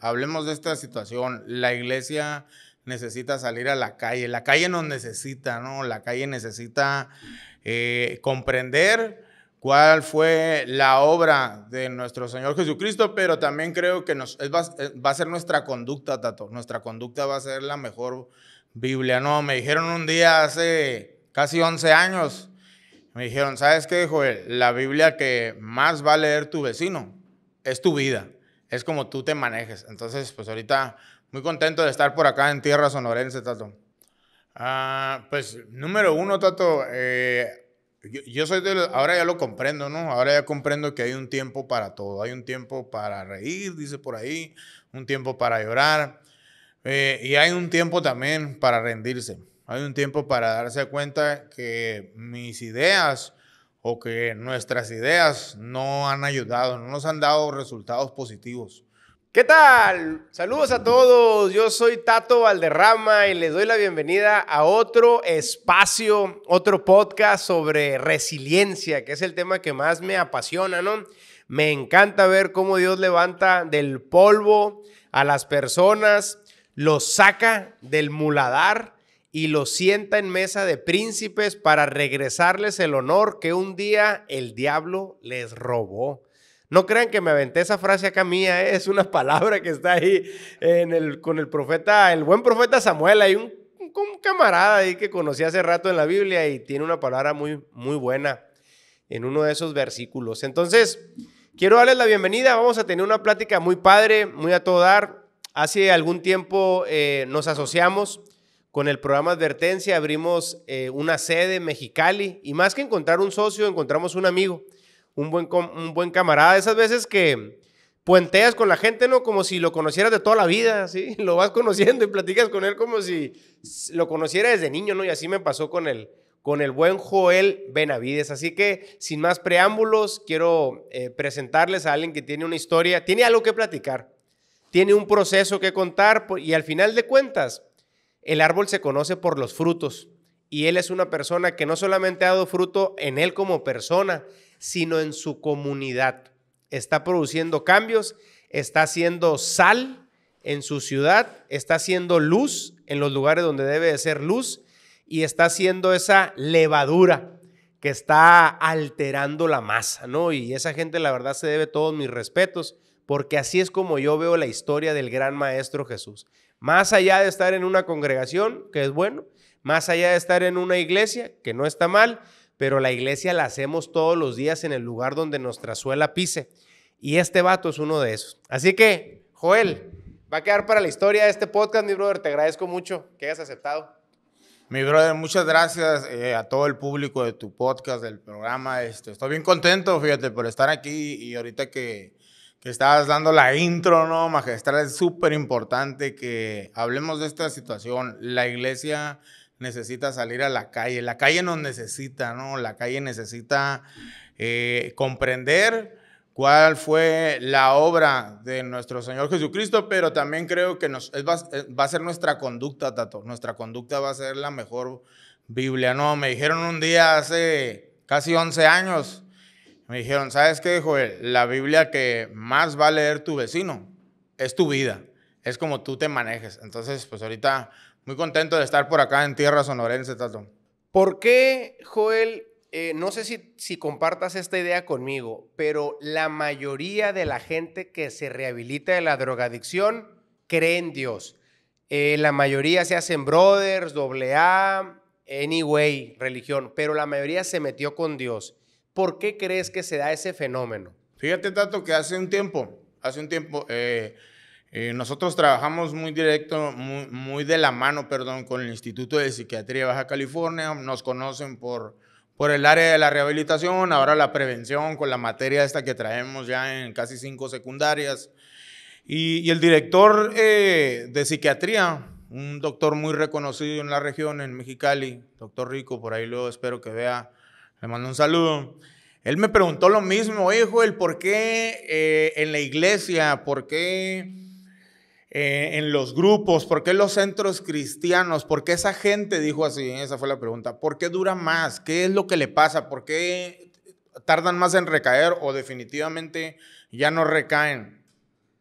Hablemos de esta situación. La iglesia necesita salir a la calle. La calle nos necesita, ¿no? La calle necesita eh, comprender cuál fue la obra de nuestro Señor Jesucristo, pero también creo que nos, eh, va, a ser nuestra conducta, Tato. Nuestra conducta va a ser la mejor Biblia. No, me dijeron un día hace casi 11 años, me dijeron, ¿sabes qué, Joel? La Biblia que más va a leer tu vecino es tu vida es como tú te manejes. Entonces, pues ahorita muy contento de estar por acá en tierra sonorense, Tato. Ah, pues número uno, Tato, eh, yo, soy de, ahora ya lo comprendo, ¿no? Ahora ya comprendo que hay un tiempo para todo. Hay un tiempo para reír, dice por ahí, un tiempo para llorar. Eh, y hay un tiempo también para rendirse. Hay un tiempo para darse cuenta que mis ideas o que nuestras ideas no han ayudado, no nos han dado resultados positivos. ¿Qué tal? Saludos a todos. Yo soy Tato Valderrama y les doy la bienvenida a otro espacio, otro podcast sobre resiliencia, que es el tema que más me apasiona, ¿no? Me encanta ver cómo Dios levanta del polvo a las personas, los saca del muladar y lo sienta en mesa de príncipes para regresarles el honor que un día el diablo les robó. No crean que me aventé esa frase acá mía, ¿eh? es una palabra que está ahí en el, con el profeta, el buen profeta Samuel. Hay un, camarada ahí que conocí hace rato en la Biblia y tiene una palabra muy, muy buena en uno de esos versículos. Entonces, quiero darles la bienvenida. Vamos a tener una plática muy padre, muy a todo dar. Hace algún tiempo eh, nos asociamos con el programa Advertencia abrimos eh, una sede en Mexicali y más que encontrar un socio, encontramos un amigo, un buen, un buen camarada. Esas veces que puenteas con la gente, ¿no? Como si lo conocieras de toda la vida, ¿sí? Lo vas conociendo y platicas con él como si lo conociera desde niño, ¿no? Y así me pasó con el, con el buen Joel Benavides. Así que, sin más preámbulos, quiero eh, presentarles a alguien que tiene una historia, tiene algo que platicar, tiene un proceso que contar y al final de cuentas el árbol se conoce por los frutos y él es una persona que no solamente ha dado fruto en él como persona, sino en su comunidad. Está produciendo cambios, está haciendo sal en su ciudad, está haciendo luz en los lugares donde debe de ser luz y está haciendo esa levadura que está alterando la masa, ¿no? Y esa gente la verdad se debe todos mis respetos, porque así es como yo veo la historia del gran maestro Jesús. Más allá de estar en una congregación, que es bueno, más allá de estar en una iglesia, que no está mal, pero la iglesia la hacemos todos los días en el lugar donde nuestra suela pise. Y este vato es uno de esos. Así que, Joel, va a quedar para la historia de este podcast, mi brother. Te agradezco mucho que hayas aceptado. Mi brother, muchas gracias eh, a todo el público de tu podcast, del programa. Este, estoy bien contento, fíjate, por estar aquí y ahorita que que estabas dando la intro, ¿no? Magistral, es súper importante que hablemos de esta situación. La iglesia necesita salir a la calle, la calle nos necesita, ¿no? La calle necesita eh, comprender cuál fue la obra de nuestro Señor Jesucristo, pero también creo que nos, va, eh, va, a ser nuestra conducta, Tato, nuestra conducta va a ser la mejor Biblia, ¿no? Me dijeron un día hace casi 11 años, me dijeron, ¿sabes qué, Joel? La Biblia que más va a leer tu vecino es tu vida, es como tú te manejes. Entonces, pues ahorita muy contento de estar por acá en Tierra Sonorense, Tato. ¿Por qué, Joel? Eh, no sé si, compartas esta idea conmigo, pero la mayoría de la gente que se rehabilita de la drogadicción cree en Dios. Eh, la mayoría se hacen brothers, doble anyway, religión, pero la mayoría se metió con Dios. ¿Por qué crees que se da ese fenómeno? Fíjate, Tato, que hace un tiempo, hace un tiempo, eh, eh, nosotros trabajamos muy directo, muy, de la mano, perdón, con el Instituto de Psiquiatría de Baja California. Nos conocen por, por el área de la rehabilitación, ahora la prevención, con la materia esta que traemos ya en casi cinco secundarias. Y, el director eh, de psiquiatría, un doctor muy reconocido en la región, en Mexicali, doctor Rico, por ahí luego espero que vea le mando un saludo. Él me preguntó lo mismo, hijo el ¿por qué eh, en la iglesia? ¿Por qué eh, en los grupos? ¿Por qué los centros cristianos? ¿Por qué esa gente dijo así? Esa fue la pregunta. ¿Por qué dura más? ¿Qué es lo que le pasa? ¿Por qué tardan más en recaer o definitivamente ya no recaen?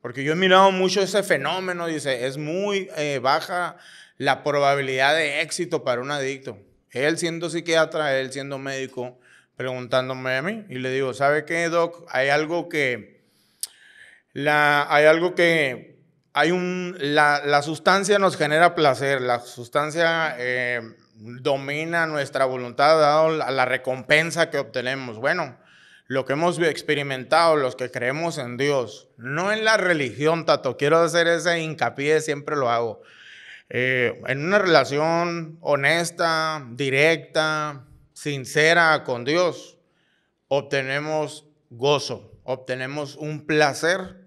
Porque yo he mirado mucho ese fenómeno, dice, es muy eh, baja la probabilidad de éxito para un adicto. Él siendo psiquiatra, él siendo médico, preguntándome a mí. Y le digo, ¿sabe qué, Doc? Hay algo que... La, hay algo que... Hay un, la, sustancia nos genera placer, la sustancia eh, domina nuestra voluntad, dado la, la recompensa que obtenemos. Bueno, lo que hemos experimentado, los que creemos en Dios, no en la religión, Tato. Quiero hacer ese hincapié, siempre lo hago. Eh, en una relación honesta, directa, sincera con Dios, obtenemos gozo, obtenemos un placer.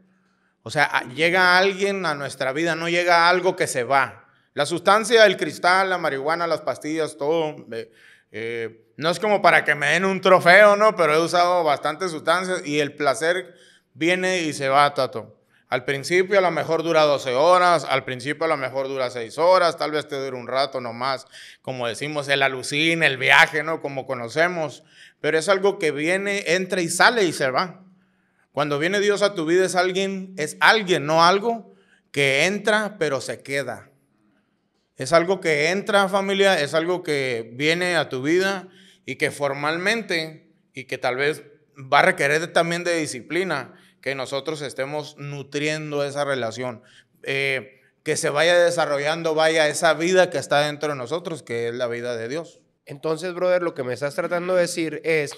O sea, llega alguien a nuestra vida, no llega algo que se va. La sustancia, el cristal, la marihuana, las pastillas, todo. Eh, no es como para que me den un trofeo, ¿no? Pero he usado bastantes sustancias y el placer viene y se va, Tato. Al principio a lo mejor dura 12 horas, al principio a lo mejor dura 6 horas, tal vez te dure un rato nomás, como decimos, el alucín, el viaje, ¿no? Como conocemos, pero es algo que viene, entra y sale y se va. Cuando viene Dios a tu vida es alguien, es alguien, no algo que entra pero se queda. Es algo que entra familia, es algo que viene a tu vida y que formalmente y que tal vez va a requerir también de disciplina que nosotros estemos nutriendo esa relación. Eh, que se vaya desarrollando, vaya esa vida que está dentro de nosotros, que es la vida de Dios. Entonces, brother, lo que me estás tratando de decir es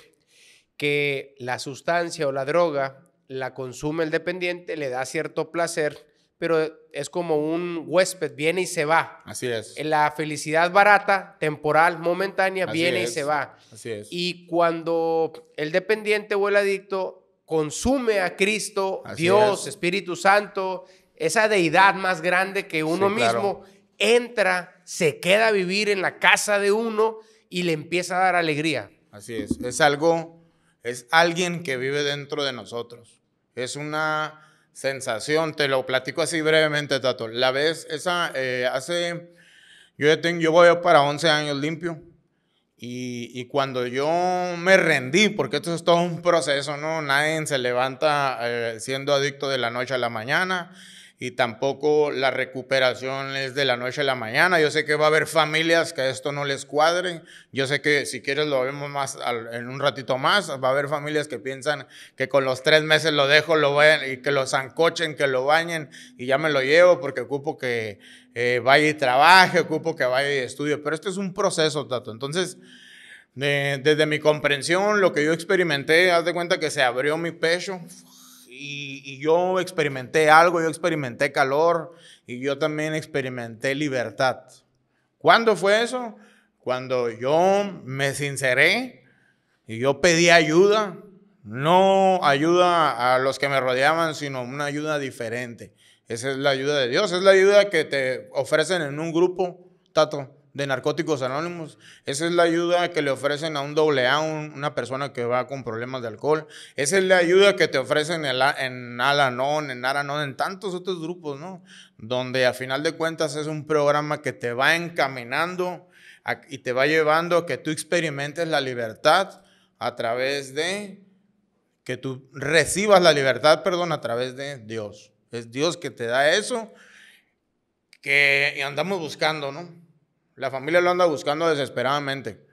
que la sustancia o la droga la consume el dependiente, le da cierto placer, pero es como un huésped, viene y se va. Así es. La felicidad barata, temporal, momentánea, viene y se va. Así es. Y cuando el dependiente o el adicto consume a Cristo, Dios, Espíritu Santo, esa deidad más grande que uno mismo, entra, se queda a vivir en la casa de uno y le empieza a dar alegría. Así es, es algo, es alguien que vive dentro de nosotros. Es una sensación, te lo platico así brevemente, Tato. La vez, esa, eh, hace, yo, tengo, yo voy para 11 años limpio y, cuando yo me rendí, porque esto es todo un proceso, ¿no? Nadie se levanta eh, siendo adicto de la noche a la mañana y tampoco la recuperación es de la noche a la mañana. Yo sé que va a haber familias que esto no les cuadren. Yo sé que si quieres lo vemos más en un ratito más. Va a haber familias que piensan que con los tres meses lo dejo, lo y que lo zancochen, que lo bañen y ya me lo llevo porque ocupo que eh, vaya y trabaje, ocupo que vaya y estudie, pero esto es un proceso, Tato. Entonces, desde mi comprensión, lo que yo experimenté, haz de cuenta que se abrió mi pecho y, y yo experimenté algo, yo experimenté calor y yo también experimenté libertad. ¿Cuándo fue eso? Cuando yo me sinceré y yo pedí ayuda, no ayuda a los que me rodeaban, sino una ayuda diferente. Esa es la ayuda de Dios, es la ayuda que te ofrecen en un grupo, Tato, de narcóticos anónimos. Esa es la ayuda que le ofrecen a un doble A, una persona que va con problemas de alcohol. Esa es la ayuda que te ofrecen en, en Alanon, en Aranon, en tantos otros grupos, ¿no? Donde a final de cuentas es un programa que te va encaminando y te va llevando a que tú experimentes la libertad a través de, que tú recibas la libertad, perdón, a través de Dios. Es Dios que te da eso que andamos buscando, ¿no? La familia lo anda buscando desesperadamente.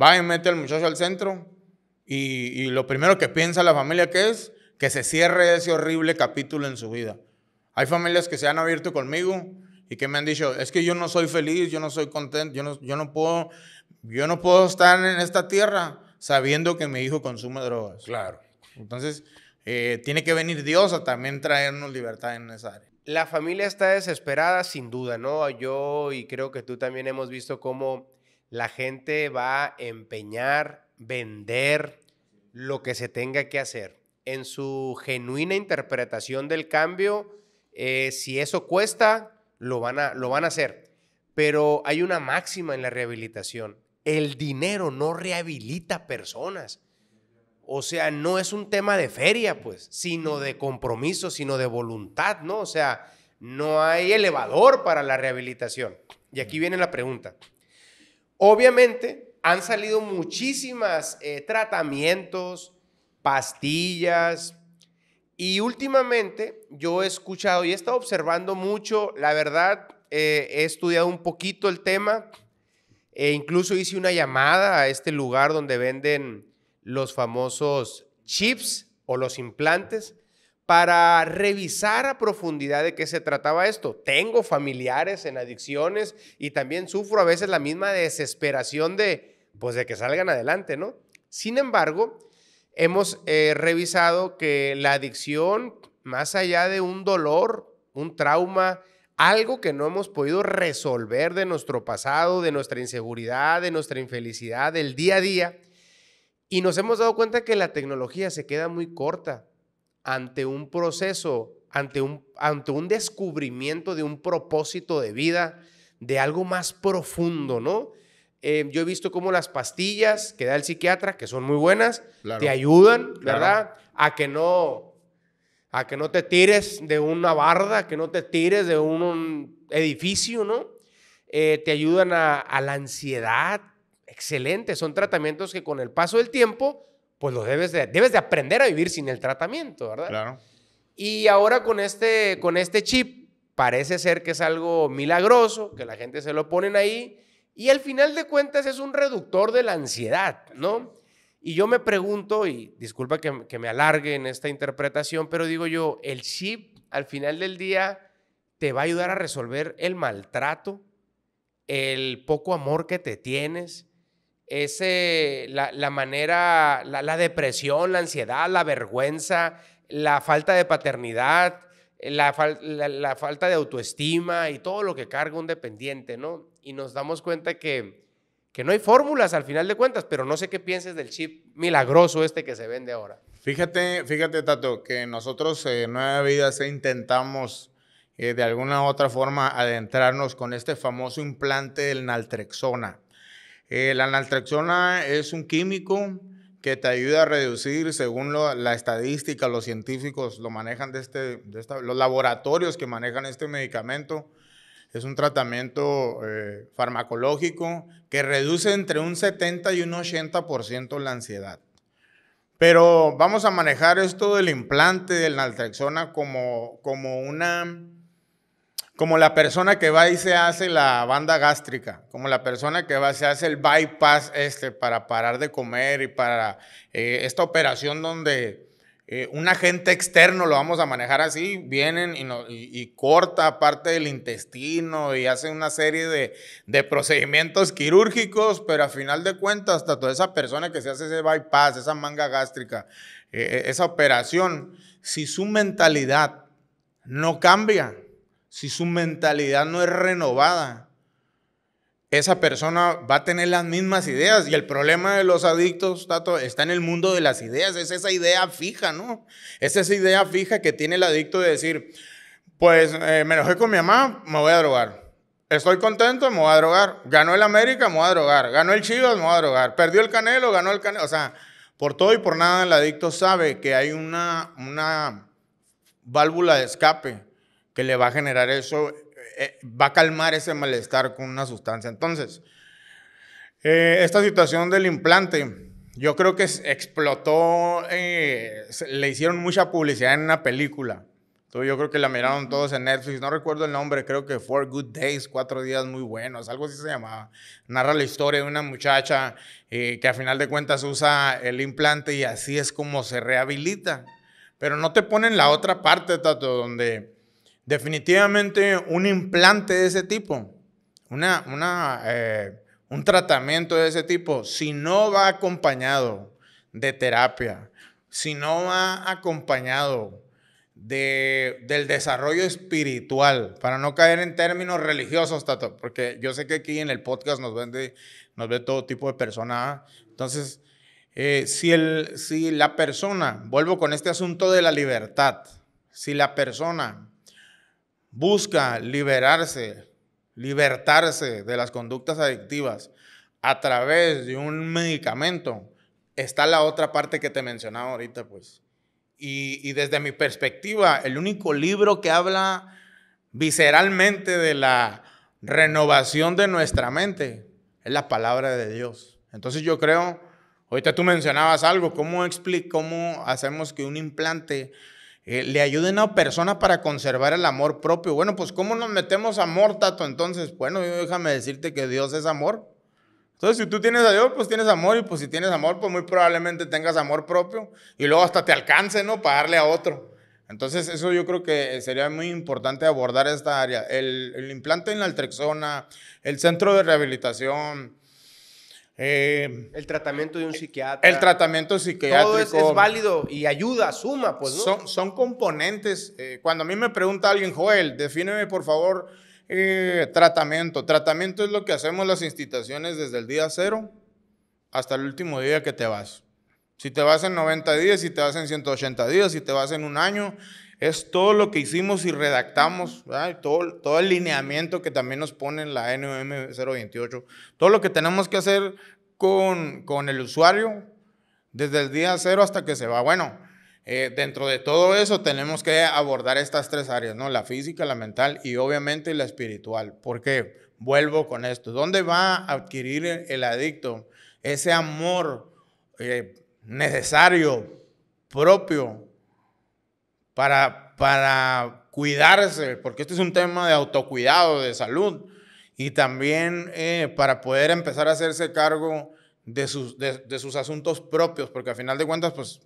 Va y mete al muchacho al centro y, lo primero que piensa la familia que es que se cierre ese horrible capítulo en su vida. Hay familias que se han abierto conmigo y que me han dicho, es que yo no soy feliz, yo no soy contento, yo no, puedo, yo no puedo estar en esta tierra sabiendo que mi hijo consume drogas. Claro. Entonces, eh, tiene que venir Dios a también traernos libertad en esa área. La familia está desesperada, sin duda, ¿no? Yo y creo que tú también hemos visto cómo la gente va a empeñar, vender lo que se tenga que hacer. En su genuina interpretación del cambio, eh, si eso cuesta, lo van, a, lo van a hacer. Pero hay una máxima en la rehabilitación. El dinero no rehabilita personas. O sea, no es un tema de feria, pues, sino de compromiso, sino de voluntad, ¿no? O sea, no hay elevador para la rehabilitación. Y aquí viene la pregunta. Obviamente han salido muchísimas eh, tratamientos, pastillas, y últimamente yo he escuchado y he estado observando mucho, la verdad, eh, he estudiado un poquito el tema, e incluso hice una llamada a este lugar donde venden los famosos chips o los implantes para revisar a profundidad de qué se trataba esto. Tengo familiares en adicciones y también sufro a veces la misma desesperación de, pues, de que salgan adelante, ¿no? Sin embargo, hemos eh, revisado que la adicción, más allá de un dolor, un trauma, algo que no hemos podido resolver de nuestro pasado, de nuestra inseguridad, de nuestra infelicidad, del día a día, y nos hemos dado cuenta que la tecnología se queda muy corta ante un proceso, ante un, ante un descubrimiento de un propósito de vida, de algo más profundo, ¿no? Eh, yo he visto cómo las pastillas que da el psiquiatra, que son muy buenas, te ayudan, ¿verdad? A que no a que no te tires de una barda, que no te tires de un, edificio, ¿no? Eh, te ayudan a, a la ansiedad, excelente, son tratamientos que con el paso del tiempo, pues lo debes de, debes de aprender a vivir sin el tratamiento, ¿verdad? Claro. Y ahora con este, con este chip parece ser que es algo milagroso, que la gente se lo ponen ahí y al final de cuentas es un reductor de la ansiedad, ¿no? Y yo me pregunto, y disculpa que, que me alargue en esta interpretación, pero digo yo, ¿el chip al final del día te va a ayudar a resolver el maltrato, el poco amor que te tienes, ese, la, la manera, la, depresión, la ansiedad, la vergüenza, la falta de paternidad, la, falta de autoestima y todo lo que carga un dependiente, ¿no? Y nos damos cuenta que, no hay fórmulas al final de cuentas, pero no sé qué pienses del chip milagroso este que se vende ahora. Fíjate, fíjate, Tato, que nosotros en Nueva Vida se intentamos eh, de alguna u otra forma adentrarnos con este famoso implante del naltrexona. Eh, la naltrexona es un químico que te ayuda a reducir, según la estadística, los científicos lo manejan de este, los laboratorios que manejan este medicamento, es un tratamiento eh, farmacológico que reduce entre un 70 y un 80% la ansiedad. Pero vamos a manejar esto del implante del naltrexona como, como una como la persona que va y se hace la banda gástrica, como la persona que va y se hace el bypass este para parar de comer y para eh, esta operación donde eh, un agente externo, lo vamos a manejar así, vienen y, corta parte del intestino y hace una serie de, procedimientos quirúrgicos, pero a final de cuentas, hasta toda esa persona que se hace ese bypass, esa manga gástrica, eh, esa operación, si su mentalidad no cambia, si su mentalidad no es renovada, esa persona va a tener las mismas ideas. Y el problema de los adictos, está en el mundo de las ideas. Es esa idea fija, ¿no? Es esa idea fija que tiene el adicto de decir, pues eh, me enojé con mi mamá, me voy a drogar. Estoy contento, me voy a drogar. Ganó el América, me voy a drogar. Ganó el Chivas, me voy a drogar. Perdió el Canelo, ganó el Canelo. O sea, por todo y por nada el adicto sabe que hay una, una válvula de escape que le va a generar eso, eh, va a calmar ese malestar con una sustancia. Entonces, eh, esta situación del implante, yo creo que explotó, eh, le hicieron mucha publicidad en una película. yo creo que la miraron todos en Netflix, no recuerdo el nombre, creo que Four Good Days, Cuatro Días Muy Buenos, algo así se llamaba. Narra la historia de una muchacha que a final de cuentas usa el implante y así es como se rehabilita. Pero no te ponen la otra parte, Tato, donde Definitivamente un implante de ese tipo, una, eh, un tratamiento de ese tipo, si no va acompañado de terapia, si no va acompañado de, del desarrollo espiritual, para no caer en términos religiosos, porque yo sé que aquí en el podcast nos ven, nos ve todo tipo de personas. ¿ah? Entonces, eh, si, el, si la persona, vuelvo con este asunto de la libertad, si la persona busca liberarse, libertarse de las conductas adictivas a través de un medicamento, está la otra parte que te mencionaba ahorita, pues. Y, desde mi perspectiva, el único libro que habla visceralmente de la renovación de nuestra mente es la palabra de Dios. Entonces yo creo, ahorita tú mencionabas algo, ¿cómo, explico, cómo hacemos que un implante eh, le ayuden a una persona para conservar el amor propio. Bueno, pues ¿cómo nos metemos amor, Tato? Entonces, bueno, déjame decirte que Dios es amor. Entonces, si tú tienes a Dios, pues tienes amor, y pues si tienes amor, pues muy probablemente tengas amor propio, y luego hasta te alcance, ¿no? Para darle a otro. Entonces, eso yo creo que sería muy importante abordar esta área. El, el implante en la altrexona, el centro de rehabilitación, eh, el tratamiento de un psiquiatra. El tratamiento psiquiátrico. Todo es, válido y ayuda, suma, pues, Son, son componentes. Eh, cuando a mí me pregunta alguien, Joel, defíneme por favor eh, tratamiento. Tratamiento es lo que hacemos las instituciones desde el día cero hasta el último día que te vas. Si te vas en 90 días, si te vas en 180 días, si te vas en un año, es todo lo que hicimos y redactamos, Todo, todo el lineamiento que también nos pone la NOM 028, todo lo que tenemos que hacer con, el usuario desde el día cero hasta que se va. Bueno, eh, dentro de todo eso tenemos que abordar estas tres áreas, ¿no? La física, la mental y obviamente la espiritual. Porque vuelvo con esto, ¿dónde va a adquirir el, adicto ese amor eh, necesario, propio, para, para cuidarse, porque este es un tema de autocuidado, de salud, y también eh, para poder empezar a hacerse cargo de sus, de, sus asuntos propios, porque al final de cuentas, pues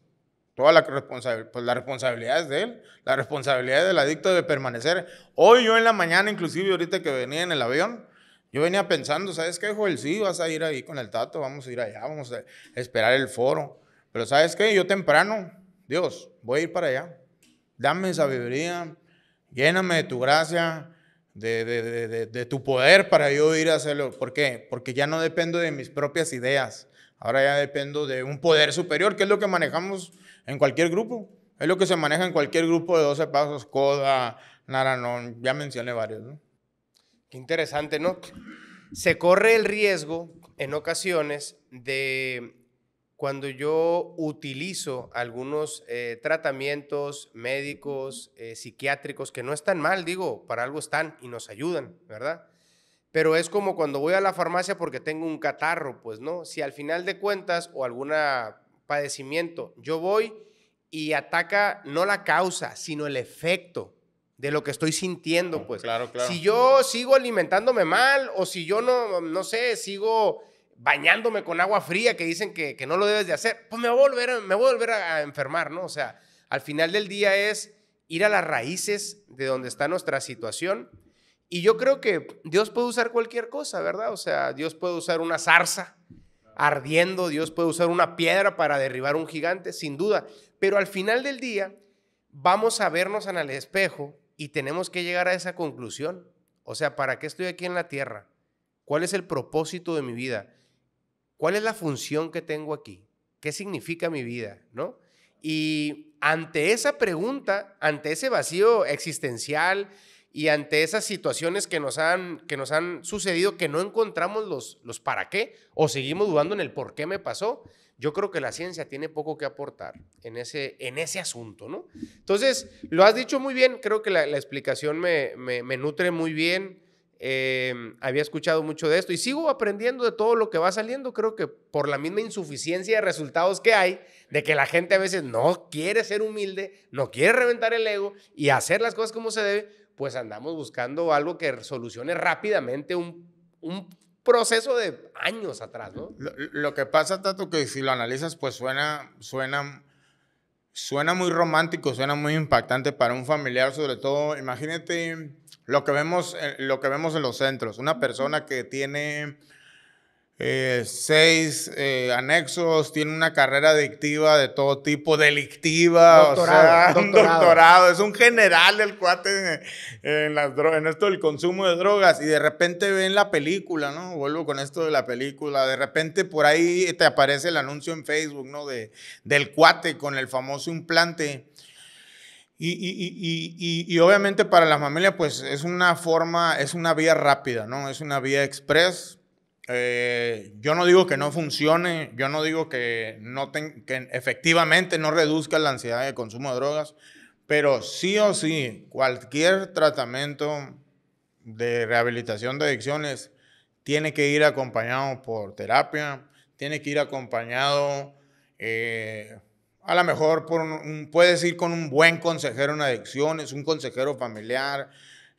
toda la, responsa, pues, la responsabilidad es de él, la responsabilidad del adicto de permanecer. Hoy yo en la mañana, inclusive ahorita que venía en el avión, yo venía pensando, ¿sabes qué, Joel? Sí, vas a ir ahí con el tato, vamos a ir allá, vamos a esperar el foro. Pero ¿sabes qué? Yo temprano, Dios, voy a ir para allá. Dame sabiduría, lléname de tu gracia, de, de, de, de, tu poder para yo ir a hacerlo. ¿Por qué? Porque ya no dependo de mis propias ideas. Ahora ya dependo de un poder superior, que es lo que manejamos en cualquier grupo. Es lo que se maneja en cualquier grupo de 12 pasos, coda, naranón, ya mencioné varios. ¿no? Qué interesante, ¿no? Se corre el riesgo en ocasiones de cuando yo utilizo algunos eh, tratamientos médicos, eh, psiquiátricos, que no están mal, digo, para algo están y nos ayudan, ¿verdad? Pero es como cuando voy a la farmacia porque tengo un catarro, pues no, si al final de cuentas o algún padecimiento, yo voy y ataca no la causa, sino el efecto de lo que estoy sintiendo, oh, pues. Claro, claro. Si yo sigo alimentándome mal o si yo no, no sé, sigo bañándome con agua fría que dicen que, no lo debes de hacer, pues me voy a volver, a, volver a, a, enfermar, ¿no? O sea, al final del día es ir a las raíces de donde está nuestra situación. Y yo creo que Dios puede usar cualquier cosa, ¿verdad? O sea, Dios puede usar una zarza ardiendo, Dios puede usar una piedra para derribar un gigante, sin duda. Pero al final del día vamos a vernos en el espejo y tenemos que llegar a esa conclusión. O sea, ¿para qué estoy aquí en la tierra? ¿Cuál es el propósito de mi vida? ¿Cuál es la función que tengo aquí? ¿Qué significa mi vida? ¿No? Y ante esa pregunta, ante ese vacío existencial y ante esas situaciones que nos han, que nos han sucedido que no encontramos los, los para qué o seguimos dudando en el por qué me pasó, yo creo que la ciencia tiene poco que aportar en ese, en ese asunto, ¿no? Entonces, lo has dicho muy bien, creo que la, explicación me, nutre muy bien, Em, había escuchado mucho de esto y sigo aprendiendo de todo lo que va saliendo. Creo que por la misma insuficiencia de resultados que hay, de que la gente a veces no quiere ser humilde, no quiere reventar el ego y hacer las cosas como se debe, pues andamos buscando algo que solucione rápidamente un, un proceso de años atrás, ¿no? Lo, que pasa, Tato, que si lo analizas, pues suena, suena, suena muy romántico, suena muy impactante para un familiar, sobre todo, imagínate lo que vemos, eh, lo que vemos en los centros, una persona que tiene eh, seis eh, anexos, tiene una carrera adictiva de todo tipo, delictiva, doctorado, un doctorado, es un general del cuate en, las en esto del consumo de drogas y de repente ven la película, ¿no? Vuelvo con esto de la película, de repente por ahí te aparece el anuncio en Facebook, ¿no? De, del cuate con el famoso implante y, y, y, y, obviamente para las familias, pues es una forma, es una vía rápida, ¿no? Es una vía express. Eh, yo no digo que no funcione, yo no digo que, no que efectivamente no reduzca la ansiedad de consumo de drogas, pero sí o sí, cualquier tratamiento de rehabilitación de adicciones tiene que ir acompañado por terapia, tiene que ir acompañado eh, a lo mejor por puedes ir con un buen consejero en adicciones, un consejero familiar.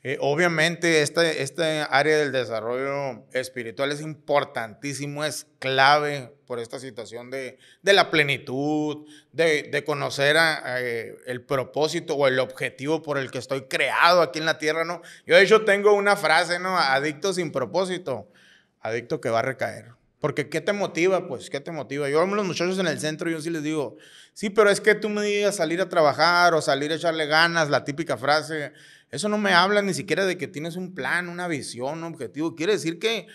Eh, obviamente, esta esta área del desarrollo espiritual es importantísimo, es clave por esta situación de, la plenitud, de, conocer eh, el propósito o el objetivo por el que estoy creado aquí en la tierra, ¿no? Yo de hecho tengo una frase, ¿no? Adicto sin propósito, adicto que va a recaer. Porque ¿qué te motiva? Pues, ¿qué te motiva? Yo a los muchachos en el centro, yo sí les digo, sí, pero es que tú me digas salir a trabajar o salir a echarle ganas, la típica frase, eso no me habla ni siquiera de que tienes un plan, una visión, un objetivo. Quiere decir que,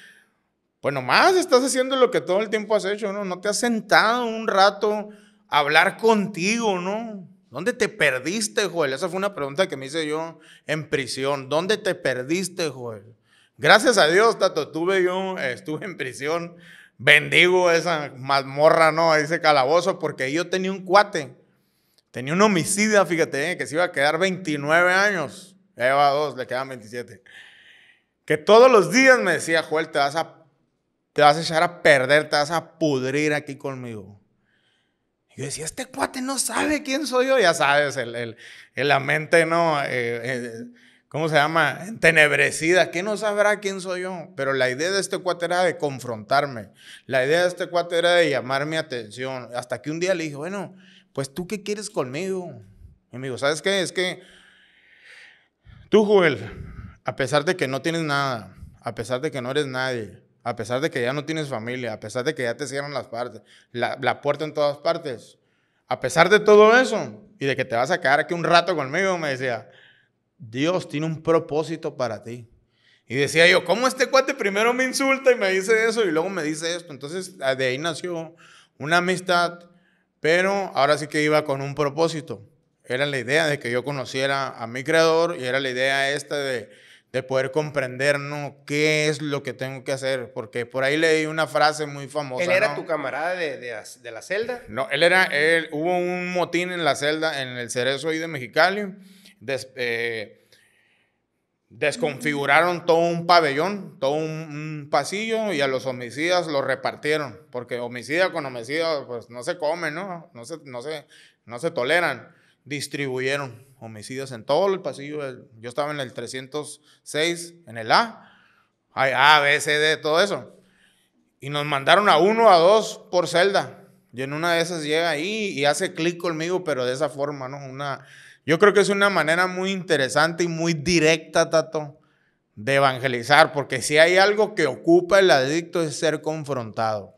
pues nomás estás haciendo lo que todo el tiempo has hecho, ¿no? No te has sentado un rato a hablar contigo, ¿no? ¿Dónde te perdiste, Joel? Esa fue una pregunta que me hice yo en prisión. ¿Dónde te perdiste, Joel? Gracias a Dios, Tato, tuve yo, estuve en prisión bendigo esa mazmorra, ¿no? Ese calabozo, porque yo tenía un cuate, tenía un homicida, fíjate, eh, que se iba a quedar 29 años, lleva dos, le quedan 27. Que todos los días me decía, Joel, te vas a, te vas a echar a perder, te vas a pudrir aquí conmigo. Y yo decía, este cuate no sabe quién soy yo, ya sabes, el, la mente, ¿no? Eh, eh, ¿cómo se llama? Entenebrecida, que no sabrá quién soy yo. Pero la idea de este cuate era de confrontarme. La idea de este cuate era de llamar mi atención. Hasta que un día le dije, bueno, pues tú qué quieres conmigo. Y me dijo, ¿sabes qué? Es que tú, Joel, a pesar de que no tienes nada, a pesar de que no eres nadie, a pesar de que ya no tienes familia, a pesar de que ya te cierran las partes, la puerta en todas partes, a pesar de todo eso y de que te vas a quedar aquí un rato conmigo, me decía, Dios tiene un propósito para ti. Y decía yo, ¿cómo este cuate primero me insulta y me dice eso y luego me dice esto? Entonces ah, de ahí nació una amistad, pero ahora sí que iba con un propósito. Era la idea de que yo conociera a mi creador y era la idea esta de, poder comprender, ¿no? ¿Qué es lo que tengo que hacer? Porque por ahí leí una frase muy famosa. ¿Él era tu camarada de, de, la celda? No, él era, él, hubo un motín en la celda, en el cerezo ahí de Mexicali eh, desconfiguraron todo un pabellón, todo un, pasillo y a los homicidas los repartieron, porque homicida con homicida pues no se comen, ¿no? No se, no no se toleran. Distribuyeron homicidas en todo el pasillo. Yo estaba en el 306, en el A, A, B, C, D, todo eso. Y nos mandaron a uno, a dos por celda. Y en una de esas llega ahí y hace clic conmigo, pero de esa forma, ¿no? Una, yo creo que es una manera muy interesante y muy directa, Tato, de evangelizar, porque si hay algo que ocupa el adicto es ser confrontado.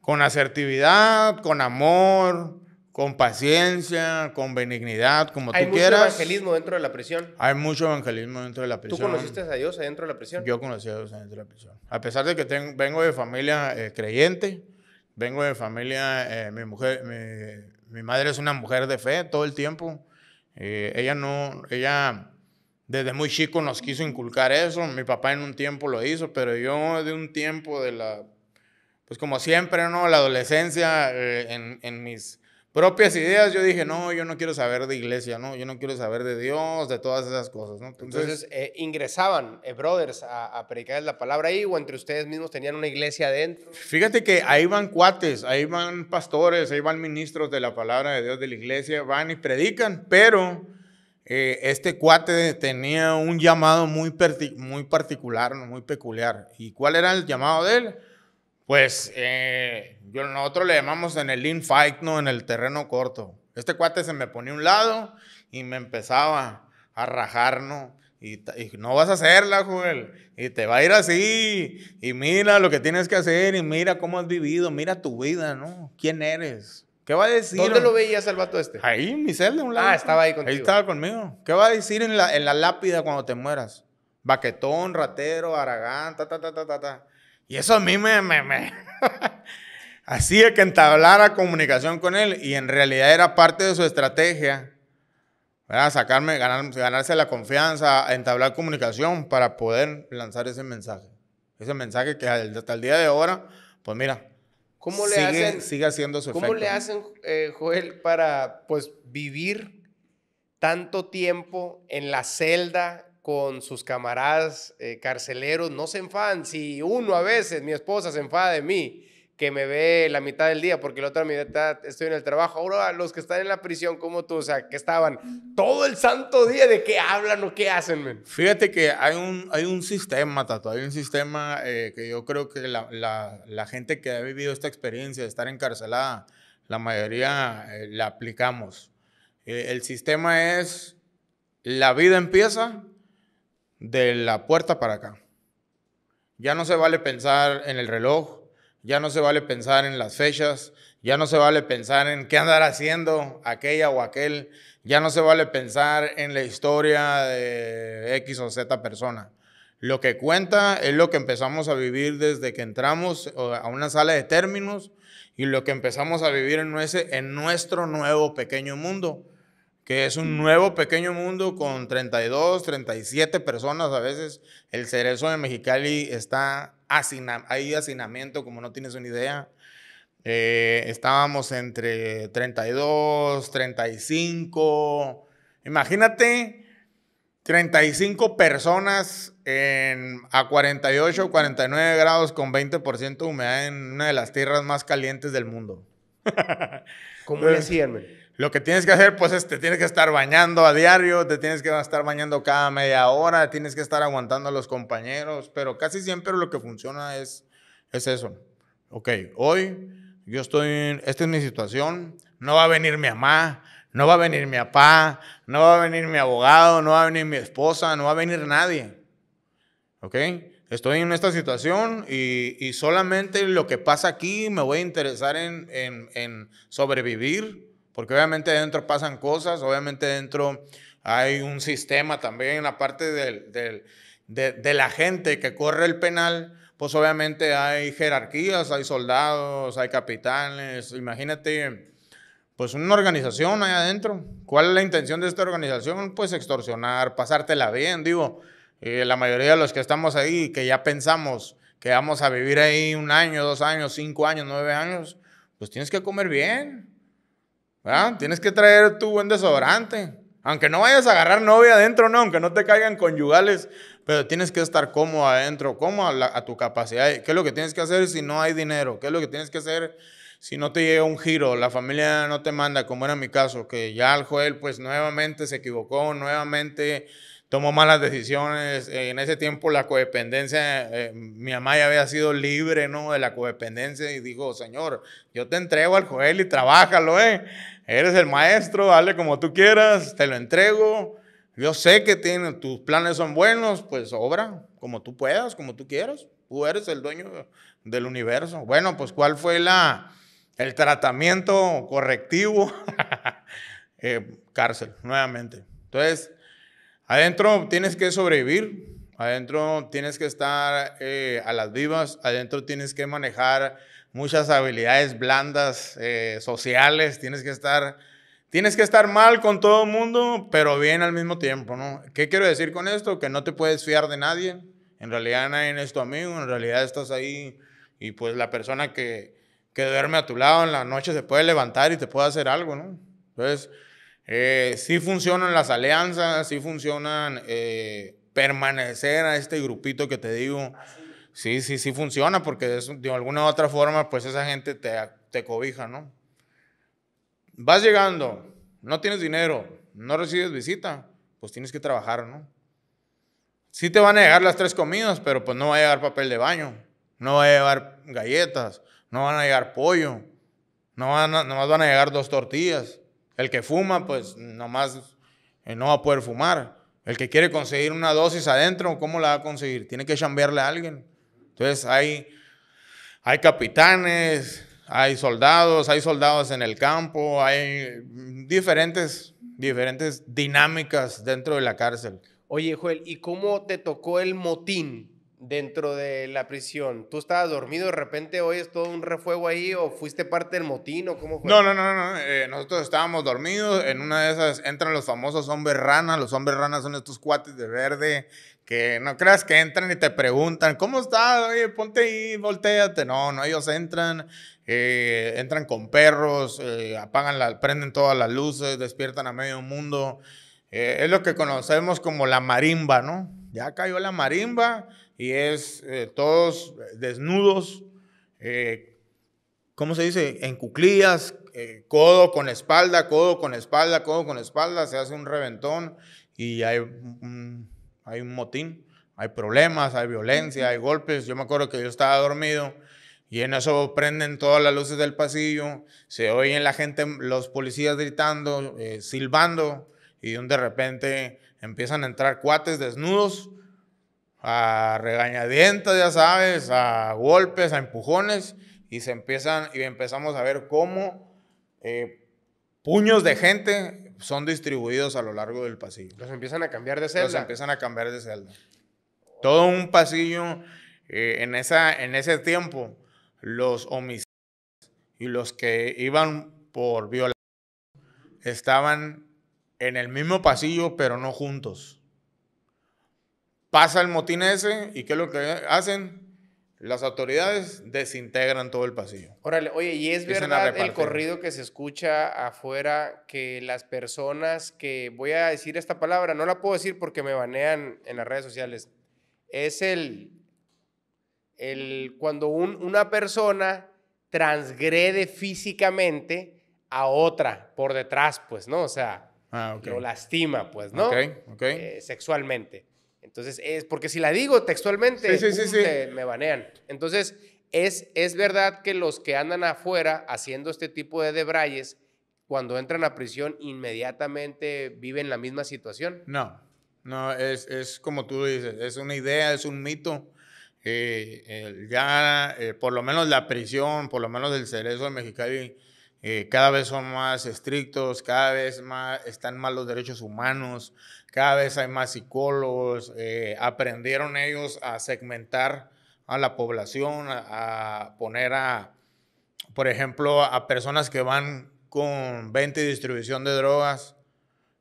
Con asertividad, con amor, con paciencia, con benignidad, como tú quieras. Hay mucho evangelismo dentro de la prisión. Hay mucho evangelismo dentro de la prisión. ¿Tú conociste a Dios adentro de la prisión? Yo conocí a Dios adentro de la prisión. A pesar de que vengo de familia eh, creyente, vengo de familia, eh, mi mujer, mi madre es una mujer de fe todo el tiempo. Eh, ella no, ella desde muy chico nos quiso inculcar eso. Mi papá en un tiempo lo hizo, pero yo de un tiempo de la, pues como siempre, ¿no? La adolescencia, eh, en mis propias ideas, yo dije, no, yo no quiero saber de iglesia, no, yo no quiero saber de Dios, de todas esas cosas, ¿no? Entonces, eh, ingresaban, eh, brothers, a, predicar la palabra ahí o entre ustedes mismos tenían una iglesia adentro. Fíjate que ahí van cuates, ahí van pastores, ahí van ministros de la palabra de Dios de la iglesia, van y predican, pero eh, este cuate tenía un llamado muy, muy particular, muy peculiar. ¿Y cuál era el llamado de él? Pues eh, nosotros le llamamos en el in fight, ¿no? En el terreno corto. Este cuate se me ponía a un lado y me empezaba a rajar, ¿no? Y, no vas a hacerla, Joel. Y te va a ir así. Y mira lo que tienes que hacer. Y mira cómo has vivido. Mira tu vida, ¿no? ¿Quién eres? ¿Qué va a decir? ¿Dónde lo veías el vato este? Ahí, mi de un lado. Ah, estaba ahí contigo. Ahí estaba conmigo. ¿Qué va a decir en la, en la lápida cuando te mueras? Baquetón, ratero, aragán, ta, ta, ta, ta, ta, ta. Y eso a mí me, me, hacía que entablara comunicación con él y en realidad era parte de su estrategia. ¿verdad? Sacarme, ganarse la confianza, entablar comunicación para poder lanzar ese mensaje. Ese mensaje que hasta el día de ahora, pues mira, ¿Cómo le sigue, hacen, haciendo su ¿Cómo le hacen, eh, Joel, para pues vivir tanto tiempo en la celda, con sus camaradas eh, carceleros, no se enfadan. Si uno a veces, mi esposa se enfada de mí, que me ve la mitad del día porque la otra mitad estoy en el trabajo. Ahora los que están en la prisión como tú, o sea, que estaban todo el santo día de qué hablan o qué hacen. Fíjate que hay un, hay un sistema, Tato, hay un sistema eh, que yo creo que la, la, gente que ha vivido esta experiencia de estar encarcelada, la mayoría eh, la aplicamos. el sistema es, la vida empieza de la puerta para acá. Ya no se vale pensar en el reloj, ya no se vale pensar en las fechas, ya no se vale pensar en qué andar haciendo aquella o aquel, ya no se vale pensar en la historia de X o Z persona. Lo que cuenta es lo que empezamos a vivir desde que entramos a una sala de términos y lo que empezamos a vivir en, en nuestro nuevo pequeño mundo que es un nuevo pequeño mundo con 32, 37 personas a veces. El cerezo de Mexicali está, ahí hay hacinamiento como no tienes una idea. Eh, estábamos entre 32, 35, imagínate 35 personas en, a 48, 49 grados con 20% de humedad en una de las tierras más calientes del mundo. ¿Cómo le lo que tienes que hacer, pues, es te tienes que estar bañando a diario, te tienes que estar bañando cada media hora, tienes que estar aguantando a los compañeros, pero casi siempre lo que funciona es, es eso. Ok, hoy yo estoy, en, esta es mi situación, no va a venir mi mamá, no va a venir mi papá, no va a venir mi abogado, no va a venir mi esposa, no va a venir nadie. ¿Ok? Estoy en esta situación y, y solamente lo que pasa aquí me voy a interesar en, en, en sobrevivir porque obviamente dentro pasan cosas, obviamente dentro hay un sistema también en la parte de, la gente que corre el penal, pues obviamente hay jerarquías, hay soldados, hay capitanes, imagínate, pues una organización ahí adentro. ¿Cuál es la intención de esta organización? Pues extorsionar, pasártela bien, digo, eh, la mayoría de los que estamos ahí, que ya pensamos que vamos a vivir ahí un año, dos años, cinco años, nueve años, pues tienes que comer bien, Tienes que traer tu buen desodorante. Aunque no vayas a agarrar novia adentro, no, aunque no te caigan conyugales, pero tienes que estar cómodo adentro, cómodo a, tu capacidad. ¿Qué es lo que tienes que hacer si no hay dinero? ¿Qué es lo que tienes que hacer si no te llega un giro? La familia no te manda, como era mi caso, que ya el Joel pues nuevamente se equivocó, nuevamente tomó malas decisiones. Eh, en ese tiempo la codependencia, eh, mi mamá ya había sido libre, ¿no? De la codependencia y dijo, Señor, yo te entrego al Joel y trabájalo, ¿eh? eres el maestro, dale como tú quieras, te lo entrego. Yo sé que tus planes son buenos, pues obra como tú puedas, como tú quieras. Tú eres el dueño del universo. Bueno, pues ¿cuál fue la, el tratamiento correctivo? Eh, cárcel, nuevamente. Entonces, adentro tienes que sobrevivir, adentro tienes que estar eh, a las vivas, adentro tienes que manejar muchas habilidades blandas, eh, sociales, tienes que estar... Tienes que estar mal con todo el mundo, pero bien al mismo tiempo, ¿no? ¿Qué quiero decir con esto? Que no te puedes fiar de nadie. En realidad nadie es tu amigo, en realidad estás ahí y pues la persona que, que duerme a tu lado en la noche se puede levantar y te puede hacer algo, ¿no? Entonces, eh, sí funcionan las alianzas, sí funcionan eh, permanecer a este grupito que te digo. Sí, sí, sí funciona porque de alguna u otra forma, pues esa gente te, cobija, ¿no? Vas llegando, no tienes dinero, no recibes visita, pues tienes que trabajar, ¿no? Sí te van a llegar las tres comidas, pero pues no va a llegar papel de baño, no va a llegar galletas, no van a llegar pollo, no van a, nomás van a llegar dos tortillas. El que fuma, pues nomás eh, no va a poder fumar. El que quiere conseguir una dosis adentro, ¿cómo la va a conseguir? Tiene que chambearle a alguien. Entonces hay, hay capitanes, hay soldados, hay soldados en el campo, hay diferentes, diferentes dinámicas dentro de la cárcel. Oye, Joel, ¿y cómo te tocó el motín? dentro de la prisión, ¿tú estabas dormido de repente hoy es todo un refuego ahí o fuiste parte del motín o cómo fue? No, no, no, no, eh, nosotros estábamos dormidos, en una de esas entran los famosos hombres ranas, los hombres ranas son estos cuates de verde que no creas que entran y te preguntan, ¿cómo estás? Oye, ponte ahí, volteate. No, no, ellos entran, eh, entran con perros, eh, apagan, la, prenden todas las luces, despiertan a medio mundo. es lo que conocemos como la marimba, ¿no? Ya cayó la marimba, y es eh, todos eh, desnudos, eh, ¿cómo se dice? En cuclillas, codo con espalda, codo con espalda, codo con espalda, se hace un reventón y hay, un, motín, hay problemas, hay violencia, hay golpes. Yo me acuerdo que yo estaba dormido. Y en eso prenden todas las luces del pasillo, se oyen la gente, los policías gritando, silbando, y de repente empiezan a entrar cuates desnudos a regañadientes ya sabes, a golpes, a empujones, y se empiezan, y empezamos a ver cómo eh, puños de gente son distribuidos a lo largo del pasillo. Los empiezan a cambiar de celda. Los empiezan a cambiar de celda. Todo un pasillo eh, en, esa, en ese tiempo, los homicidios y los que iban por violación estaban en el mismo pasillo, pero no juntos. Pasa el motín ese y ¿qué es lo que hacen? Las autoridades desintegran todo el pasillo. Órale, oye, ¿y es verdad el corrido que se escucha afuera que las personas que, voy a decir esta palabra, no la puedo decir porque me banean en las redes sociales, es el, el cuando un, una persona transgrede físicamente a otra por detrás, pues, ¿no? O sea, ah, lo lastima, pues, ¿no? Eh, sexualmente. Entonces, es porque si la digo textualmente, me banean. Entonces, es, es verdad que los que andan afuera haciendo este tipo de debrayes, cuando entran a prisión, inmediatamente viven la misma situación. No, no, es, como tú dices, es una idea, es un mito. Eh, ya, eh, por lo menos la prisión, por lo menos el cerezo de Mexicali eh, cada vez son más estrictos, cada vez más están más los derechos humanos, cada vez hay más psicólogos, eh, aprendieron ellos a segmentar a la población, a, poner a, por ejemplo, a personas que van con venta y distribución de drogas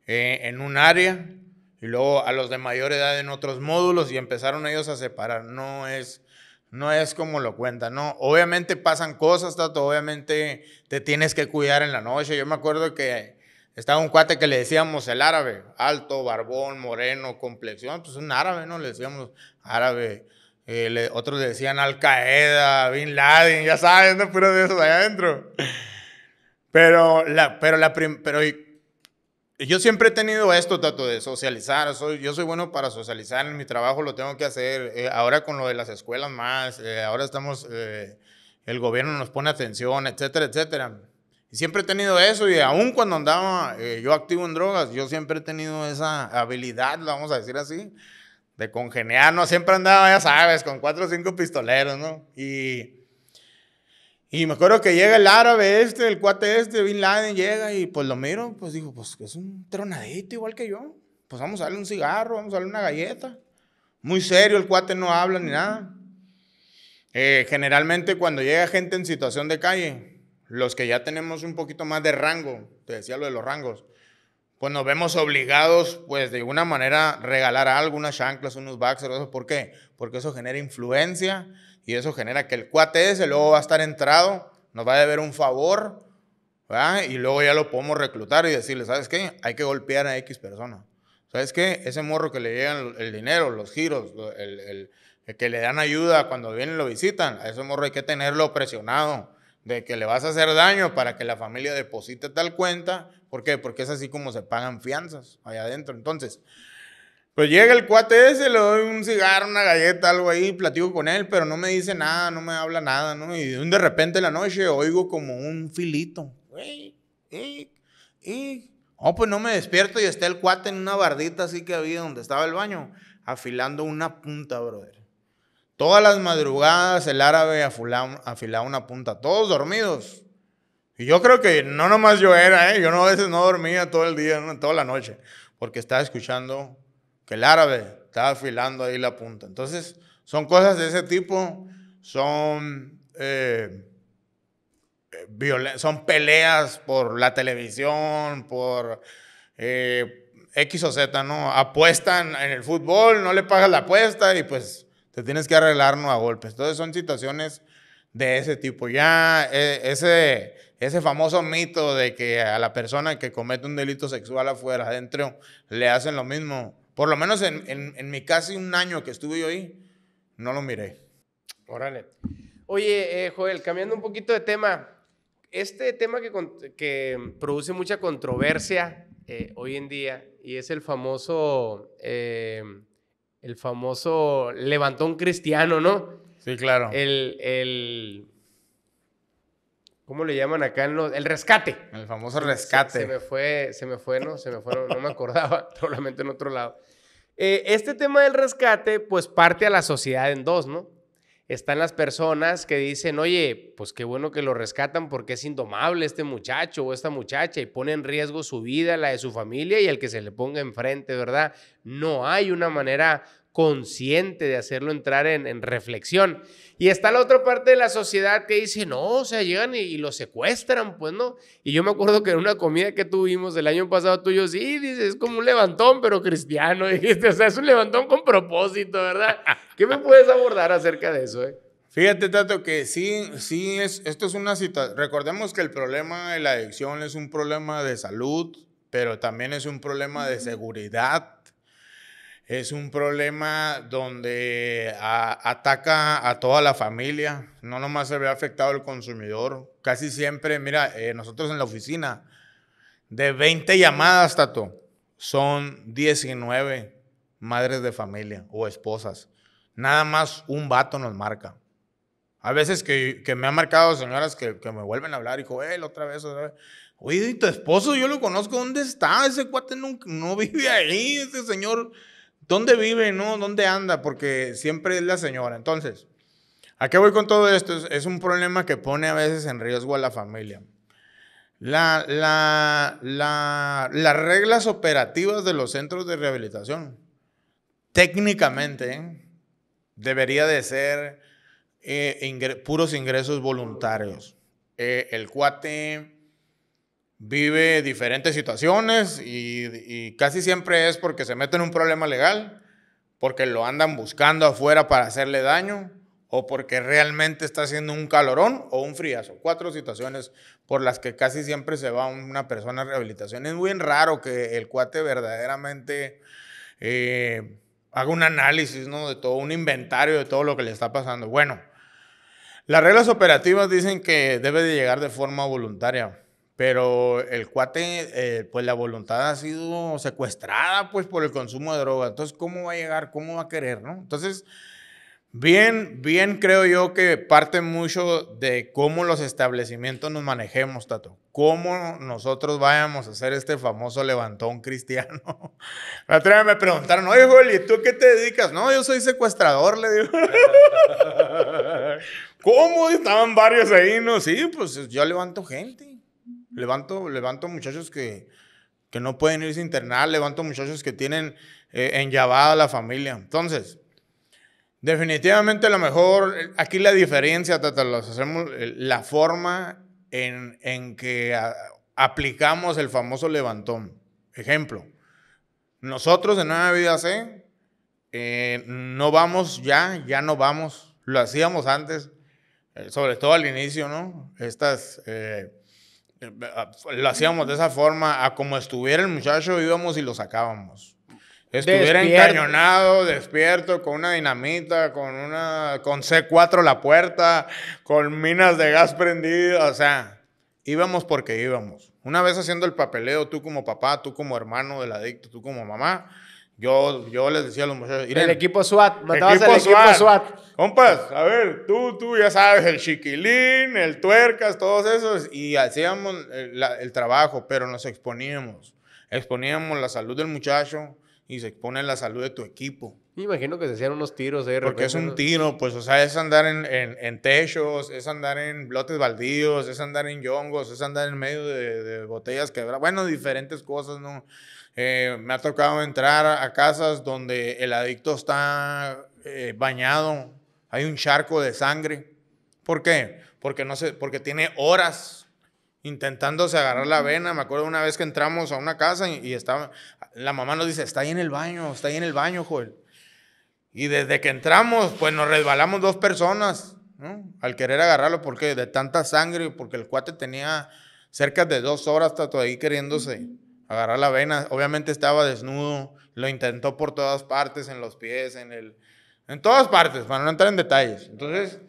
eh, en un área y luego a los de mayor edad en otros módulos y empezaron ellos a separar. No es no es como lo cuentan, ¿no? Obviamente pasan cosas, Tato, obviamente te tienes que cuidar en la noche. Yo me acuerdo que estaba un cuate que le decíamos el árabe, alto, barbón, moreno, complexión, pues un árabe, ¿no? Le decíamos árabe. Eh, otros le decían Al Qaeda, Bin Laden, ya sabes, no puro de esos allá adentro. Pero la, pero la pero yo siempre he tenido esto, Tato, de socializar. yo soy bueno para socializar. En mi trabajo lo tengo que hacer. Eh, ahora con lo de las escuelas más, eh, ahora estamos, eh, el gobierno nos pone atención, etcétera, etcétera. Y siempre he tenido eso y aún cuando andaba yo activo en drogas, yo siempre he tenido esa habilidad, vamos a decir así, de congeniar, ¿no? Siempre andaba, ya sabes, con cuatro o cinco pistoleros, ¿no? Y y me acuerdo que llega el árabe este, el cuate este, Bin Laden, llega y pues lo miro, pues digo, pues es un tronadito igual que yo. Pues vamos a darle un cigarro, vamos a darle una galleta. Muy serio, el cuate no habla ni nada. Eh, generalmente cuando llega gente en situación de calle, los que ya tenemos un poquito más de rango, te decía lo de los rangos, pues nos vemos obligados, pues de alguna manera, regalar algo, unas chanclas, unos boxers, ¿por qué? Porque eso genera influencia, y eso genera que el cuate ese luego va a estar entrado, nos va a deber un favor, ¿verdad? Y luego ya lo podemos reclutar y decirle, ¿sabes qué? Hay que golpear a X persona. ¿Sabes qué? Ese morro que le llegan el dinero, los giros, el, que le dan ayuda cuando vienen y lo visitan, a ese morro hay que tenerlo presionado de que le vas a hacer daño para que la familia deposite tal cuenta. ¿Por qué? Porque es así como se pagan fianzas allá adentro. Entonces, pues llega el cuate ese, le doy un cigarro, una galleta, algo ahí, platico con él, pero no me dice nada, no me habla nada, ¿no? Y de repente en la noche oigo como un filito. Y, y, oh, pues no me despierto y está el cuate en una bardita así que había donde estaba el baño, afilando una punta, brother. Todas las madrugadas el árabe afilaba, una punta, todos dormidos. Y yo creo que no nomás yo era, ¿eh? Yo no, a veces no dormía todo el día, toda la noche, porque estaba escuchando que el árabe está afilando ahí la punta. Entonces, son cosas de ese tipo, son, eh, son peleas por la televisión, por eh, X o Z, ¿no? Apuestan en el fútbol, no le pagas la apuesta y pues te tienes que arreglar no a golpes. Entonces, son situaciones de ese tipo. Ya eh, ese, ese famoso mito de que a la persona que comete un delito sexual afuera, adentro, le hacen lo mismo por lo menos en, en, mi casi un año que estuve yo ahí, no lo miré. Órale. Oye, eh, Joel, cambiando un poquito de tema, este tema que, produce mucha controversia eh, hoy en día y es el famoso, eh, el famoso levantón cristiano, ¿no? Sí, claro. El, el, ¿Cómo le llaman acá el rescate? El famoso rescate. Se, me fue, se me fue, no, se me fue, no, me acordaba, probablemente en otro lado. Eh, este tema del rescate, pues parte a la sociedad en dos, ¿no? Están las personas que dicen, oye, pues qué bueno que lo rescatan porque es indomable este muchacho o esta muchacha y pone en riesgo su vida, la de su familia y el que se le ponga enfrente, ¿verdad? No hay una manera consciente de hacerlo entrar en, reflexión. Y está la otra parte de la sociedad que dice, no, o sea, llegan y, lo secuestran, pues no. Y yo me acuerdo que en una comida que tuvimos el año pasado, tú y yo, sí, dices, es como un levantón, pero cristiano, dijiste, o sea, es un levantón con propósito, ¿verdad? ¿Qué me puedes abordar acerca de eso? Eh? Fíjate, tanto que sí, sí, es, esto es una cita. Recordemos que el problema de la adicción es un problema de salud, pero también es un problema de seguridad es un problema donde ataca a toda la familia, no nomás se ve afectado el consumidor. Casi siempre, mira, eh, nosotros en la oficina, de 20 llamadas, Tato, son 19 madres de familia o esposas. Nada más un vato nos marca. A veces que, me han marcado señoras que, me vuelven a hablar y él otra vez, otra vez. Oye, tu esposo? Yo lo conozco, ¿dónde está? Ese cuate no, no vive ahí, ese señor dónde vive, ¿no? ¿Dónde anda? Porque siempre es la señora. Entonces, ¿a qué voy con todo esto? Es, un problema que pone a veces en riesgo a la familia. las reglas operativas de los centros de rehabilitación, técnicamente, ¿eh? debería de ser eh, puros ingresos voluntarios. Eh, el cuate vive diferentes situaciones y, casi siempre es porque se mete en un problema legal, porque lo andan buscando afuera para hacerle daño o porque realmente está haciendo un calorón o un friazo. Cuatro situaciones por las que casi siempre se va una persona a rehabilitación. Es muy raro que el cuate verdaderamente eh, haga un análisis ¿no? de todo, un inventario de todo lo que le está pasando. Bueno, las reglas operativas dicen que debe de llegar de forma voluntaria. Pero el cuate, eh, pues la voluntad ha sido secuestrada, pues, por el consumo de droga. Entonces, ¿cómo va a llegar? ¿Cómo va a querer, no? Entonces, bien, bien creo yo que parte mucho de cómo los establecimientos nos manejemos, Tato. Cómo nosotros vayamos a hacer este famoso levantón cristiano. La me preguntaron, oye, Joel, ¿y tú qué te dedicas? No, yo soy secuestrador, le digo. ¿Cómo? Estaban varios ahí, ¿no? Sí, pues yo levanto gente. Levanto, levanto muchachos que, no pueden irse a internar, levanto muchachos que tienen en eh, enllavada la familia. Entonces, definitivamente lo mejor, eh, aquí la diferencia, Tata, los hacemos, eh, la forma en, que ah, aplicamos el famoso levantón. Ejemplo, nosotros en Nueva Vida C no vamos ya, ya no vamos, lo hacíamos antes, sobre todo al inicio, ¿no? Estas... Lo hacíamos de esa forma, a como estuviera el muchacho íbamos y lo sacábamos. Estuviera encañonado, despierto, con una dinamita, con una con C4 la puerta, con minas de gas prendidas, o sea, íbamos porque íbamos. Una vez haciendo el papeleo, tú como papá, tú como hermano del adicto, tú como mamá, yo, yo les decía a los muchachos. El equipo SWAT, matabas al equipo SWAT. Compas, a ver, tú, tú ya sabes, el chiquilín, el tuercas, todos esos, y hacíamos el, trabajo, pero nos exponíamos. Exponíamos la salud del muchacho y se expone la salud de tu equipo. Me imagino que se hacían unos tiros ahí. De Porque es un tiro, pues, o sea, es andar en, en, techos, es andar en lotes baldíos, es andar en yongos, es andar en medio de, de botellas quebradas, bueno, diferentes cosas, ¿no? Eh, me ha tocado entrar a casas donde el adicto está eh, bañado, hay un charco de sangre. ¿Por qué? Porque, no sé, porque tiene horas intentándose agarrar la vena. Me acuerdo una vez que entramos a una casa y, estaba, la mamá nos dice, está ahí en el baño, está ahí en el baño, Joel. Y desde que entramos, pues nos resbalamos dos personas, Al querer agarrarlo, porque de tanta sangre, porque el cuate tenía cerca de dos horas hasta ahí queriéndose agarrar la vena. Obviamente estaba desnudo, lo intentó por todas partes, en los pies, en el... En todas partes, para no entrar en detalles. Entonces,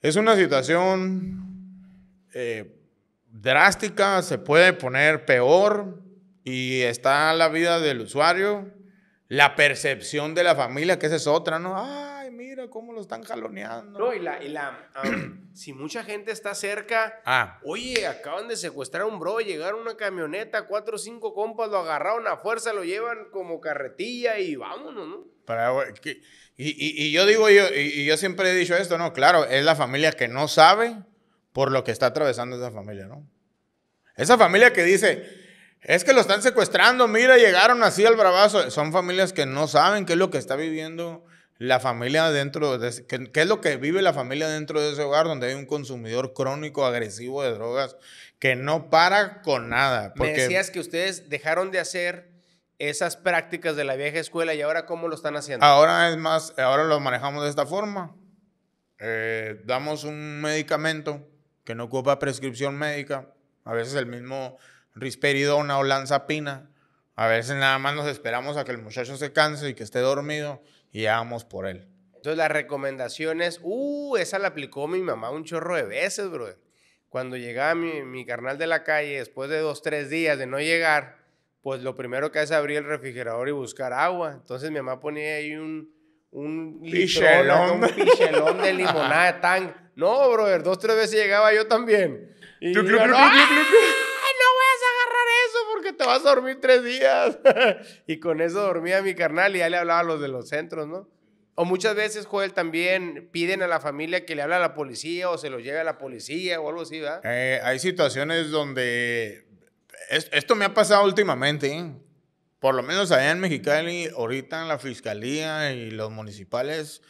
es una situación eh, drástica, se puede poner peor y está la vida del usuario, la percepción de la familia, que esa es otra, ¿no? Ah, cómo lo están jaloneando. No, y la, y la si mucha gente está cerca, ah. oye, acaban de secuestrar a un bro, llegaron una camioneta, cuatro o cinco compas, lo agarraron a fuerza, lo llevan como carretilla y vámonos, ¿no? Para, y, y, y, yo digo, yo, y, yo siempre he dicho esto, ¿no? Claro, es la familia que no sabe por lo que está atravesando esa familia, ¿no? Esa familia que dice, es que lo están secuestrando, mira, llegaron así al bravazo. Son familias que no saben qué es lo que está viviendo la familia dentro de qué, es lo que vive la familia dentro de ese hogar donde hay un consumidor crónico agresivo de drogas que no para con nada. Porque... Me decías que ustedes dejaron de hacer esas prácticas de la vieja escuela y ahora cómo lo están haciendo. Ahora es más, ahora lo manejamos de esta forma. Eh, damos un medicamento que no ocupa prescripción médica, a veces el mismo risperidona o lanzapina, a veces nada más nos esperamos a que el muchacho se canse y que esté dormido y por él. Entonces, las recomendaciones, uh, esa la aplicó mi mamá un chorro de veces, brother. Cuando llegaba mi, mi carnal de la calle, después de dos, tres días de no llegar, pues lo primero que hace es abrir el refrigerador y buscar agua. Entonces, mi mamá ponía ahí un, un pichelón, un pichelón de limonada tan. No, brother, dos, tres veces llegaba yo también. Y vas a dormir tres días. y con eso dormía mi carnal y ya le hablaba a los de los centros, ¿no? O muchas veces, Joel, también piden a la familia que le hable a la policía o se lo lleve a la policía o algo así, ¿verdad? Eh, hay situaciones donde... esto me ha pasado últimamente, ¿eh? por lo menos allá en Mexicali, ahorita en la fiscalía y los municipales,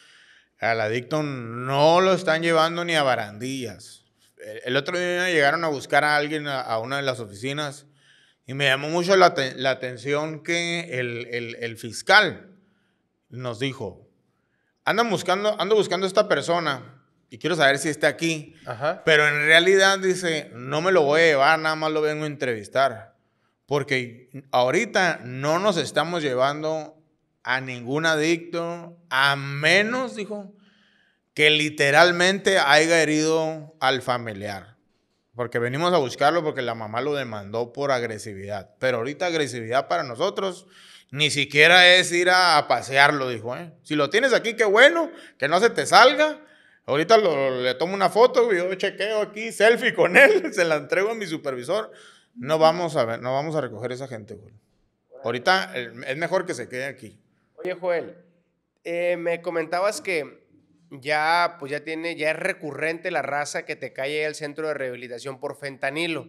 al adicto no lo están llevando ni a barandillas. El, otro día llegaron a buscar a alguien a, a, una de las oficinas y me llamó mucho la, atención que el, fiscal nos dijo, buscando, ando buscando a esta persona y quiero saber si está aquí. Pero en realidad dice, no me lo voy a llevar, nada más lo vengo a entrevistar. Porque ahorita no nos estamos llevando a ningún adicto, a menos, dijo, que literalmente haya herido al familiar. Porque venimos a buscarlo porque la mamá lo demandó por agresividad. Pero ahorita agresividad para nosotros ni siquiera es ir a, pasearlo, dijo. ¿eh? Si lo tienes aquí, qué bueno, que no se te salga. Ahorita le tomo una foto, yo chequeo aquí, selfie con él, se la entrego a mi supervisor. No vamos a ver, no vamos a recoger a esa gente, güey. Ahorita es mejor que se quede aquí. Oye, Joel, eh, me comentabas que ya, pues ya tiene, ya es recurrente la raza que te cae al centro de rehabilitación por fentanilo.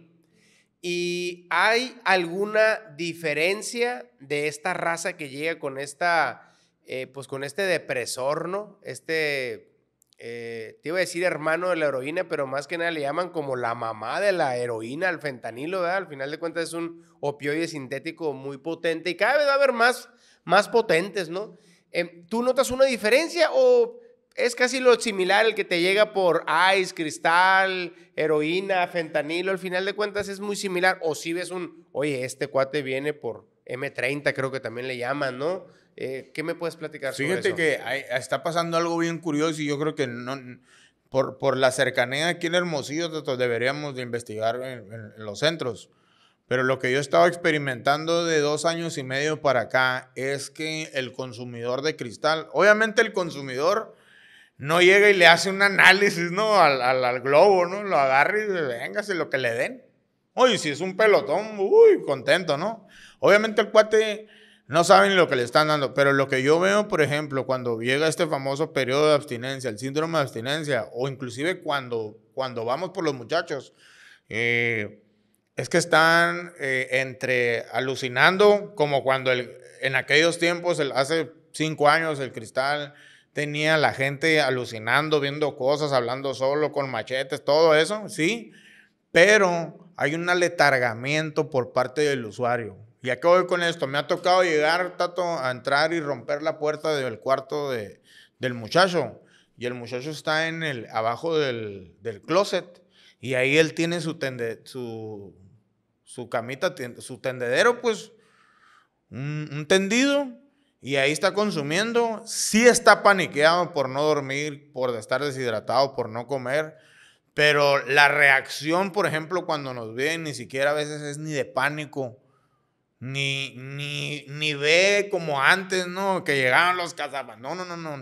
¿Y hay alguna diferencia de esta raza que llega con esta, eh, pues con este depresor, ¿no? Este, eh, te iba a decir hermano de la heroína, pero más que nada le llaman como la mamá de la heroína, al fentanilo, ¿verdad? Al final de cuentas es un opioide sintético muy potente y cada vez va a haber más, más potentes, ¿no? Em, ¿Tú notas una diferencia o es casi lo similar el que te llega por ice, cristal, heroína, fentanilo. Al final de cuentas es muy similar. O si ves un, oye, este cuate viene por M30, creo que también le llaman, ¿no? Eh, ¿Qué me puedes platicar sobre eso? Fíjate que está pasando algo bien curioso y yo creo que no, por, por la cercanía aquí en Hermosillo deberíamos de investigar en, los centros. Pero lo que yo estaba experimentando de dos años y medio para acá es que el consumidor de cristal, obviamente el consumidor no llega y le hace un análisis, ¿no? Al, al, globo, ¿no? Lo agarra y véngase lo que le den. Oye, si es un pelotón, uy, contento, ¿no? Obviamente el cuate no saben lo que le están dando, pero lo que yo veo, por ejemplo, cuando llega este famoso periodo de abstinencia, el síndrome de abstinencia, o inclusive cuando, cuando vamos por los muchachos, eh, es que están eh, entre alucinando, como cuando el, en aquellos tiempos, hace cinco años, el cristal tenía la gente alucinando, viendo cosas, hablando solo, con machetes, todo eso, sí, pero hay un aletargamiento por parte del usuario. Y acabo con esto, me ha tocado llegar, Tato, a entrar y romper la puerta del cuarto del muchacho. Y el muchacho está en el, abajo del, closet. Y ahí él tiene su, su, su camita, su tendedero, pues, un tendido y ahí está consumiendo, sí está paniqueado por no dormir, por estar deshidratado, por no comer, pero la reacción, por ejemplo, cuando nos ven, ni siquiera a veces es ni de pánico, ni, ni, ni ve como antes, ¿no? Que llegaban los cazapas. No, no, no, no,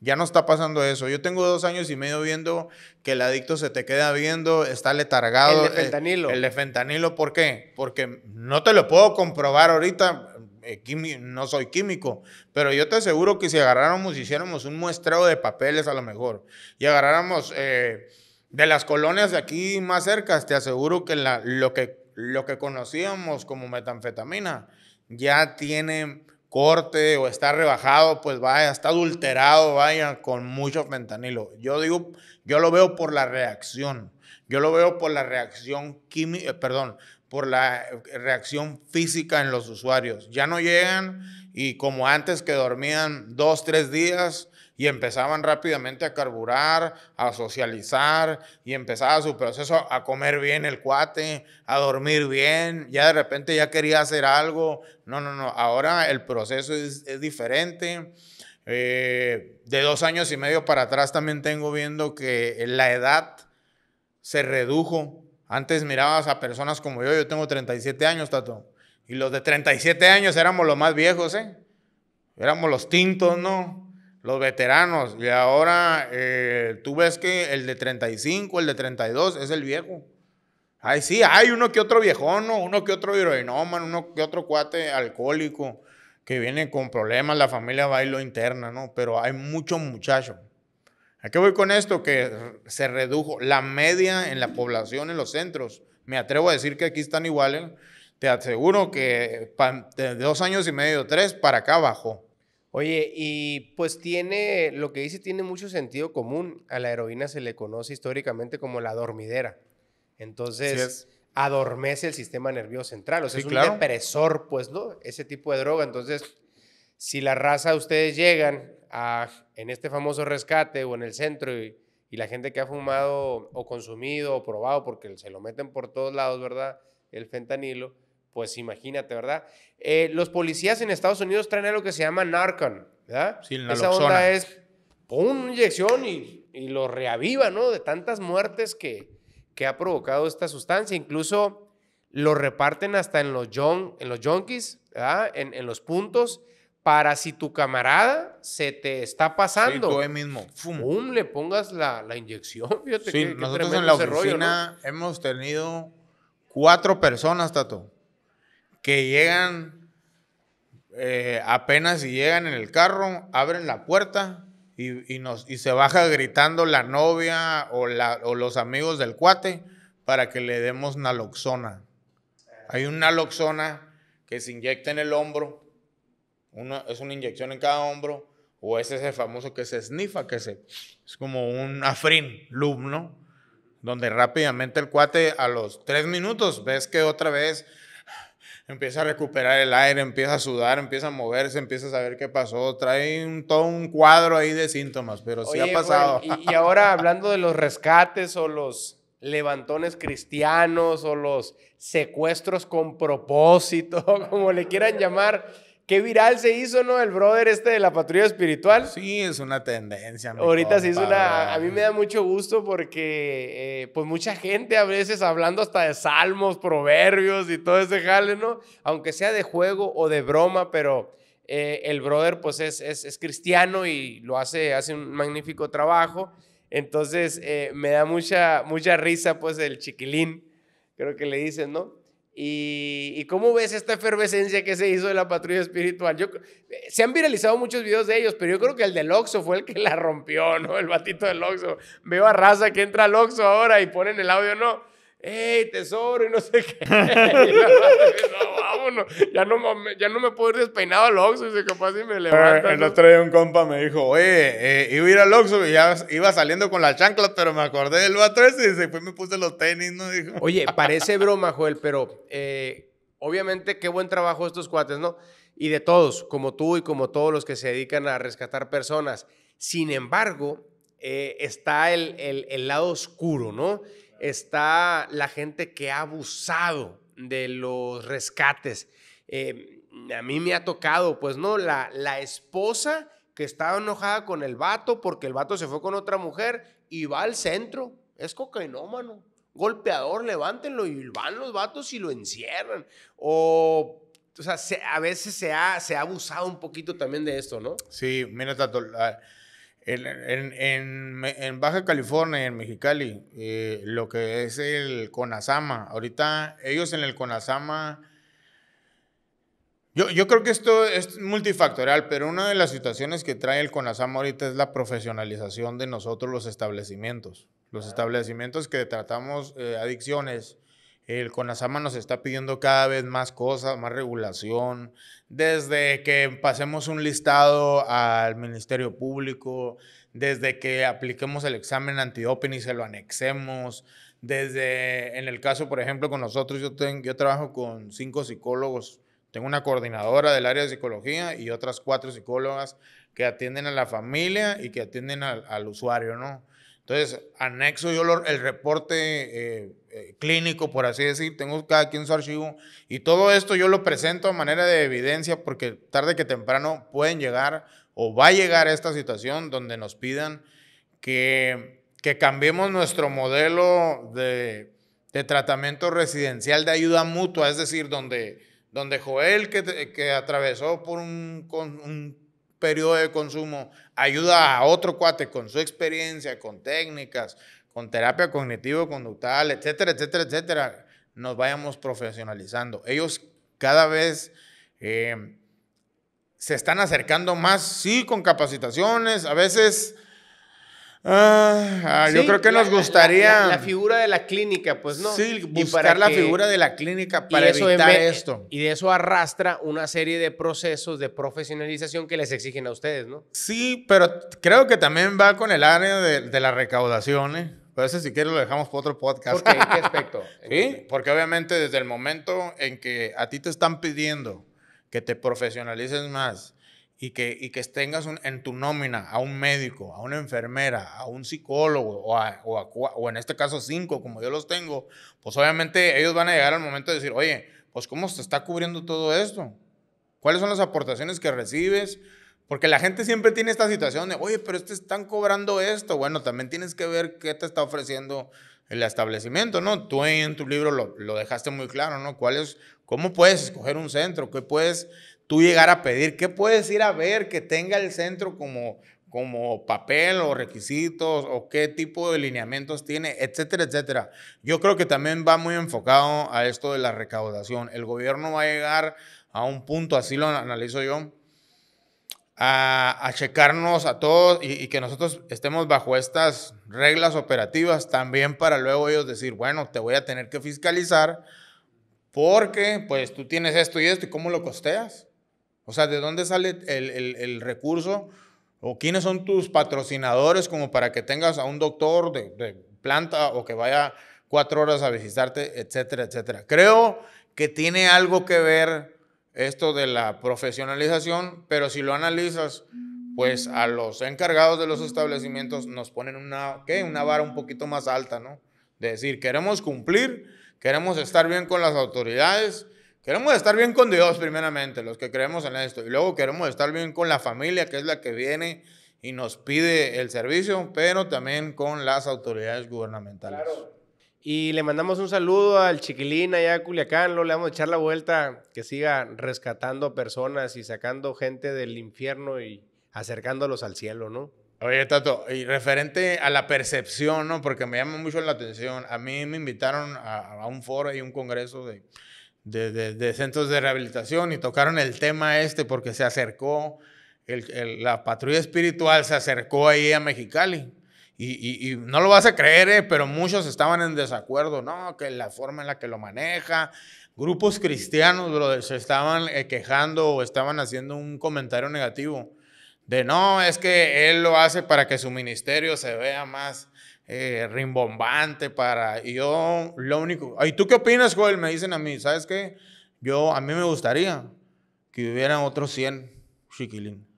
ya no está pasando eso. Yo tengo dos años y medio viendo que el adicto se te queda viendo, está letargado. El de fentanilo. el, eh, el de fentanilo, ¿por qué? Porque no te lo puedo comprobar ahorita, eh, no soy químico, pero yo te aseguro que si agarráramos, hiciéramos un muestreo de papeles a lo mejor y agarráramos eh, de las colonias de aquí más cerca, te aseguro que, lo que lo conocíamos como metanfetamina ya tiene corte o está rebajado, pues vaya, está adulterado, vaya, con mucho fentanilo. Yo digo, yo lo veo por la reacción. Yo lo veo por la reacción química, eh, perdón, por la eh, reacción física en los usuarios. Ya no llegan y como antes que dormían dos, tres días y empezaban rápidamente a carburar, a socializar y empezaba su proceso a comer bien el cuate, a dormir bien, ya de repente ya quería hacer algo. No, no, no, ahora el proceso es, diferente. Eh, de dos años y medio para atrás también tengo viendo que la edad se redujo antes mirabas a personas como yo, yo tengo 37 años, Tato. Y los de 37 años éramos los más viejos, ¿eh? Éramos los tintos, ¿no? Los veteranos. Y ahora eh, tú ves que el de 35, el de 32 es el viejo. Ay, sí, hay uno que otro viejón, ¿no? uno que otro heroinómano, uno que otro cuate alcohólico que viene con problemas, la familia bailo interna, ¿no? Pero hay muchos muchachos. ¿A qué voy con esto? Que se redujo la media en la población, en los centros. Me atrevo a decir que aquí están iguales. Te aseguro que de dos años y medio, tres, para acá bajó. Oye, y pues tiene, lo que dice tiene mucho sentido común. A la heroína se le conoce históricamente como la dormidera. Entonces, adormece el sistema nervioso central. O sea, es un depresor, pues, ¿no? Ese tipo de droga. Entonces, si la raza ustedes llegan en este famoso rescate o en el centro y, la gente que ha fumado o consumido o probado, porque se lo meten por todos lados, ¿verdad? El fentanilo, pues imagínate, ¿verdad? Eh, los policías en Estados Unidos traen algo que se llama Narcan, ¿verdad? Sí, Esa onda es una inyección y, lo reaviva, ¿no? De tantas muertes que, ha provocado esta sustancia. Incluso lo reparten hasta en los, en los junkies, ¿verdad? en los puntos para si tu camarada se te está pasando. Sí, mismo. Fum. le pongas la, inyección. nosotros en la oficina hemos tenido cuatro personas, Tato, que llegan eh, apenas y llegan en el carro, abren la puerta y, nos, y se baja gritando la novia o, o los amigos del cuate para que le demos naloxona. Hay una naloxona que se inyecta en el hombro es una inyección en cada hombro o es ese famoso que se snifa, que se, es como un afrin, lub, ¿no? Donde rápidamente el cuate a los tres minutos ves que otra vez empieza a recuperar el aire, empieza a sudar, empieza a moverse, empieza a saber qué pasó. Trae todo un cuadro ahí de síntomas, pero sí ha pasado. y, y, ahora hablando de los rescates o los levantones cristianos o los secuestros con propósito, como le quieran llamar, Qué viral se hizo, ¿no? El brother este de la patrulla espiritual. Sí, es una tendencia. Ahorita sí se hizo una... A mí me da mucho gusto porque eh, pues mucha gente a veces hablando hasta de salmos, proverbios y todo ese jale, ¿no? Aunque sea de juego o de broma, pero eh, el brother pues es, cristiano y lo hace, hace un magnífico trabajo. Entonces eh, me da mucha, mucha risa pues el chiquilín, creo que le dicen, ¿no? ¿Y, y cómo ves esta efervescencia que se hizo de la patrulla espiritual? Yo, se han viralizado muchos videos de ellos, pero yo creo que el del Oxxo fue el que la rompió, ¿no? El batito del Oxxo. Veo a raza que entra al Oxxo ahora y ponen el audio, no ¡Ey, tesoro, y no sé qué. no, vámonos. Ya no, ya no me puedo ir despeinado al Oxxo, y capaz si me eh, levanta. el otro día un compa me dijo, oye, eh, iba a ir al Oxxo, y ya iba saliendo con la chancla, pero me acordé del vato ese, y después me puse los tenis, ¿no? Dijo. Oye, parece broma, Joel, pero eh, obviamente qué buen trabajo estos cuates, ¿no? Y de todos, como tú y como todos los que se dedican a rescatar personas. Sin embargo, eh, está el, el, el lado oscuro, ¿no? está la gente que ha abusado de los rescates. Eh, a mí me ha tocado, pues no, la, la esposa que estaba enojada con el vato porque el vato se fue con otra mujer y va al centro. Es cocainómano, golpeador, levántenlo y van los vatos y lo encierran. O, o sea, a veces se ha, se ha abusado un poquito también de esto, ¿no? Sí, mira, Tato, en, Baja California, en Mexicali, eh, lo que es el Conasama, ahorita ellos en el Conasama, yo, creo que esto es multifactorial, pero una de las situaciones que trae el Conasama ahorita es la profesionalización de nosotros los establecimientos. Los establecimientos que tratamos eh, adicciones, el CONASAMA nos está pidiendo cada vez más cosas, más regulación, desde que pasemos un listado al Ministerio Público, desde que apliquemos el examen antidoping y se lo anexemos, desde, en el caso, por ejemplo, con nosotros, yo, yo trabajo con cinco psicólogos, tengo una coordinadora del área de psicología y otras cuatro psicólogas que atienden a la familia y que atienden al, usuario, ¿no? Entonces, anexo yo el reporte... Eh, eh, clínico, por así decir, tengo cada quien su archivo y todo esto yo lo presento a manera de evidencia porque tarde que temprano pueden llegar o va a llegar a esta situación donde nos pidan que, cambiemos nuestro modelo de, tratamiento residencial de ayuda mutua, es decir, donde, donde Joel que, atravesó por un, un periodo de consumo, ayuda a otro cuate con su experiencia, con técnicas, con terapia cognitivo-conductal, etcétera, etcétera, etcétera, nos vayamos profesionalizando. Ellos cada vez eh, se están acercando más, sí, con capacitaciones, a veces... Ah, yo creo que nos gustaría. La, figura de la clínica, pues no. Sí, buscar la figura de la clínica para evitar esto. Y de eso arrastra una serie de procesos de profesionalización que les exigen a ustedes, ¿no? Sí, pero creo que también va con el área de, de la recaudación, ¿eh? Pero ese si quieres lo dejamos para otro podcast. ¿Por qué? ¿En qué aspecto? ¿Sí? Porque obviamente desde el momento en que a ti te están pidiendo que te profesionalices más y que, y que tengas un, en tu nómina a un médico, a una enfermera, a un psicólogo o, o, o en este caso cinco, como yo los tengo, pues obviamente ellos van a llegar al momento de decir, oye, pues ¿cómo se está cubriendo todo esto? ¿Cuáles son las aportaciones que recibes? Porque la gente siempre tiene esta situación de, oye, pero te están cobrando esto. Bueno, también tienes que ver qué te está ofreciendo el establecimiento, ¿no? Tú en tu libro lo, lo dejaste muy claro, ¿no? ¿Cuál es, ¿Cómo puedes escoger un centro? ¿Qué puedes tú llegar a pedir? ¿Qué puedes ir a ver que tenga el centro como, como papel o requisitos o qué tipo de lineamientos tiene, etcétera, etcétera? Yo creo que también va muy enfocado a esto de la recaudación. El gobierno va a llegar a un punto, así lo analizo yo, a, checarnos a todos y, que nosotros estemos bajo estas reglas operativas también para luego ellos decir, bueno, te voy a tener que fiscalizar porque pues tú tienes esto y esto y cómo lo costeas. O sea, ¿de dónde sale el, el, el recurso? ¿O quiénes son tus patrocinadores como para que tengas a un doctor de, de planta o que vaya cuatro horas a visitarte, etcétera, etcétera? Creo que tiene algo que ver esto de la profesionalización, pero si lo analizas, pues a los encargados de los establecimientos nos ponen una, ¿qué? una vara un poquito más alta, ¿no? De decir, queremos cumplir, queremos estar bien con las autoridades, queremos estar bien con Dios primeramente, los que creemos en esto, y luego queremos estar bien con la familia, que es la que viene y nos pide el servicio, pero también con las autoridades gubernamentales. Y le mandamos un saludo al chiquilín allá a Culiacán, lo le vamos a echar la vuelta, que siga rescatando personas y sacando gente del infierno y acercándolos al cielo, ¿no? Oye, Tato, y referente a la percepción, ¿no? Porque me llama mucho la atención. A mí me invitaron a, un foro y un congreso de, de, de, centros de rehabilitación y tocaron el tema este porque se acercó, la patrulla espiritual se acercó ahí a Mexicali y, no lo vas a creer, eh, pero muchos estaban en desacuerdo, ¿no? Que la forma en la que lo maneja. Grupos cristianos, se estaban eh, quejando o estaban haciendo un comentario negativo. De no, es que él lo hace para que su ministerio se vea más eh, rimbombante. Para... Y yo, lo único. ¿Y tú qué opinas, Joel? Me dicen a mí, ¿sabes qué? Yo, a mí me gustaría que hubieran otros 100 chiquilín.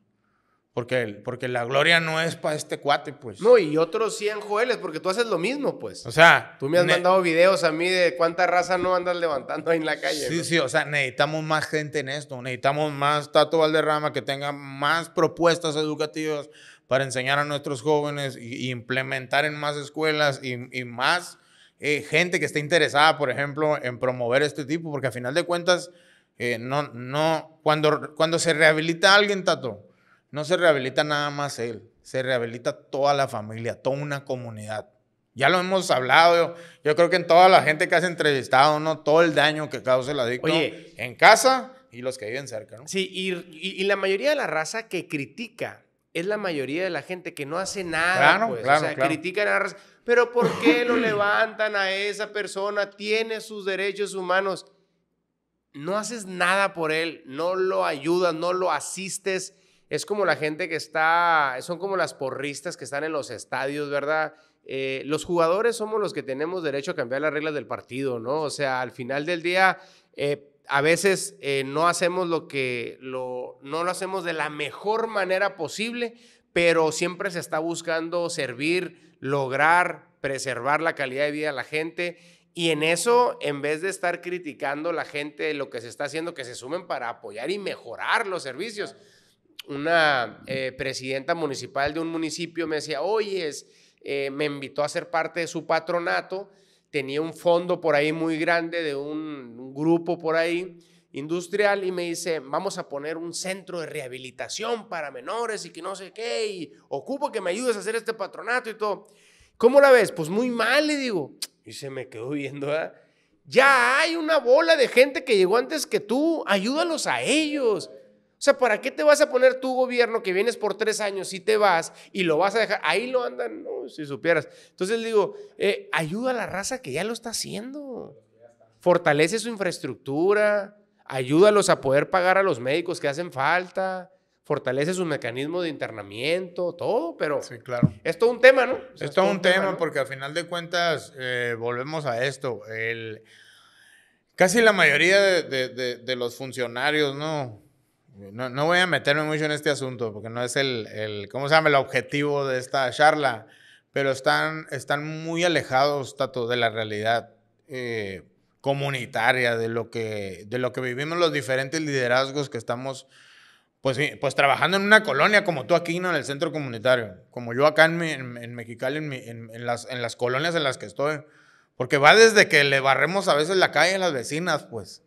Porque, porque la gloria no es para este cuate, pues. No, y otros 100 Joeles, porque tú haces lo mismo, pues. O sea. Tú me has mandado videos a mí de cuánta raza no andas levantando ahí en la calle. Sí, sí, o sea, necesitamos más gente en esto. Necesitamos más Tato Valderrama que tenga más propuestas educativas para enseñar a nuestros jóvenes y, implementar en más escuelas y, más eh, gente que esté interesada, por ejemplo, en promover este tipo, porque a final de cuentas, eh, no, no, cuando, cuando se rehabilita alguien, Tato no se rehabilita nada más él, se rehabilita toda la familia, toda una comunidad. Ya lo hemos hablado, yo, creo que en toda la gente que has entrevistado, ¿no? Todo el daño que causa el adicto en casa y los que viven cerca, ¿no? Sí, y, la mayoría de la raza que critica es la mayoría de la gente que no hace nada. Claro, pues, claro, o sea, critican a la raza. Pero ¿por qué no levantan a esa persona? Tiene sus derechos humanos. No haces nada por él, no lo ayudas, no lo asistes es como la gente que está, son como las porristas que están en los estadios, ¿verdad? Eh, los jugadores somos los que tenemos derecho a cambiar las reglas del partido, ¿no? O sea, al final del día, eh, a veces eh, no hacemos lo que, lo, no lo hacemos de la mejor manera posible, pero siempre se está buscando servir, lograr, preservar la calidad de vida de la gente. Y en eso, en vez de estar criticando la gente lo que se está haciendo, que se sumen para apoyar y mejorar los servicios una eh, presidenta municipal de un municipio me decía, oye, eh, me invitó a ser parte de su patronato, tenía un fondo por ahí muy grande de un, grupo por ahí industrial y me dice, vamos a poner un centro de rehabilitación para menores y que no sé qué, y ocupo que me ayudes a hacer este patronato y todo. ¿Cómo la ves? Pues muy mal, le digo. Y se me quedó viendo, Ya hay una bola de gente que llegó antes que tú, ayúdalos a ellos. O sea, ¿para qué te vas a poner tu gobierno que vienes por tres años y te vas y lo vas a dejar? Ahí lo andan, si supieras. Entonces digo, eh, ayuda a la raza que ya lo está haciendo. Fortalece su infraestructura, ayúdalos a poder pagar a los médicos que hacen falta, fortalece sus mecanismos de internamiento, todo, pero sí, claro. es todo un tema, ¿no? es, todo un tema, porque al final de cuentas eh, volvemos a esto. casi la mayoría de los funcionarios, ¿no? Eh, no, voy a meterme mucho en este asunto porque no es el, el, se llama? El objetivo de esta charla, pero están, están muy alejados, tanto de la realidad eh, comunitaria, de lo, que, de lo que vivimos los diferentes liderazgos que estamos, pues, eh, pues trabajando en una colonia como tú aquí, ¿no? En el centro comunitario, como yo acá en, en, Mexicali, en, las, en las colonias en las que estoy. Porque va desde que le barremos a veces la calle a las vecinas, pues,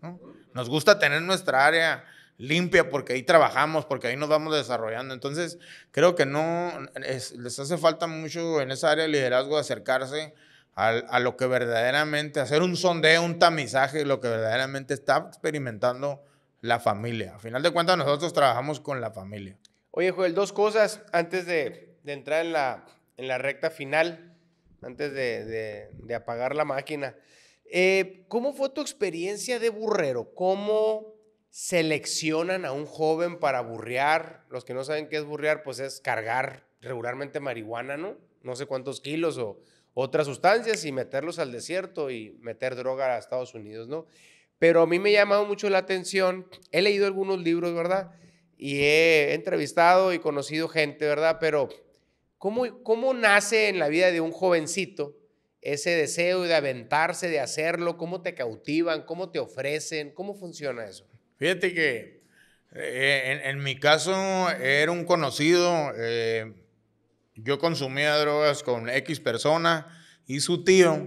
Nos gusta tener nuestra área limpia, porque ahí trabajamos, porque ahí nos vamos desarrollando. Entonces, creo que no les hace falta mucho en esa área de liderazgo acercarse a, lo que verdaderamente, hacer un sondeo, un tamizaje, lo que verdaderamente está experimentando la familia. A final de cuentas, nosotros trabajamos con la familia. Oye, Joel, dos cosas antes de, entrar en la, en la recta final, antes de, apagar la máquina. Eh, ¿Cómo fue tu experiencia de burrero? ¿Cómo seleccionan a un joven para burrear. Los que no saben qué es burrear, pues es cargar regularmente marihuana, ¿no? No sé cuántos kilos o otras sustancias y meterlos al desierto y meter droga a Estados Unidos, ¿no? Pero a mí me ha llamado mucho la atención. He leído algunos libros, ¿verdad? Y he entrevistado y conocido gente, ¿verdad? Pero ¿cómo, cómo nace en la vida de un jovencito ese deseo de aventarse, de hacerlo? ¿Cómo te cautivan? ¿Cómo te ofrecen? ¿Cómo funciona eso? Fíjate que eh, en, mi caso era un conocido, eh, yo consumía drogas con X persona y su tío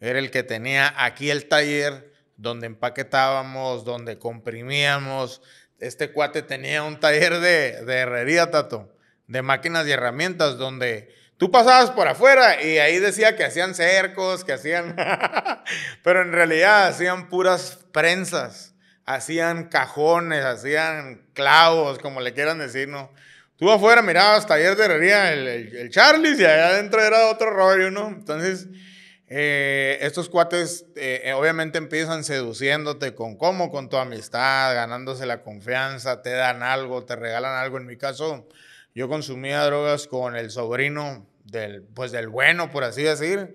era el que tenía aquí el taller donde empaquetábamos, donde comprimíamos. Este cuate tenía un taller de, de herrería, Tato, de máquinas y herramientas, donde tú pasabas por afuera y ahí decía que hacían cercos, que hacían... Pero en realidad hacían puras prensas hacían cajones, hacían clavos, como le quieran decir, ¿no? Tú afuera mirabas taller de herrería, el, el, y allá adentro era otro rollo, ¿no? Entonces, eh, estos cuates eh, eh, obviamente empiezan seduciéndote con cómo, con tu amistad, ganándose la confianza, te dan algo, te regalan algo. En mi caso, yo consumía drogas con el sobrino del, pues del bueno, por así decir.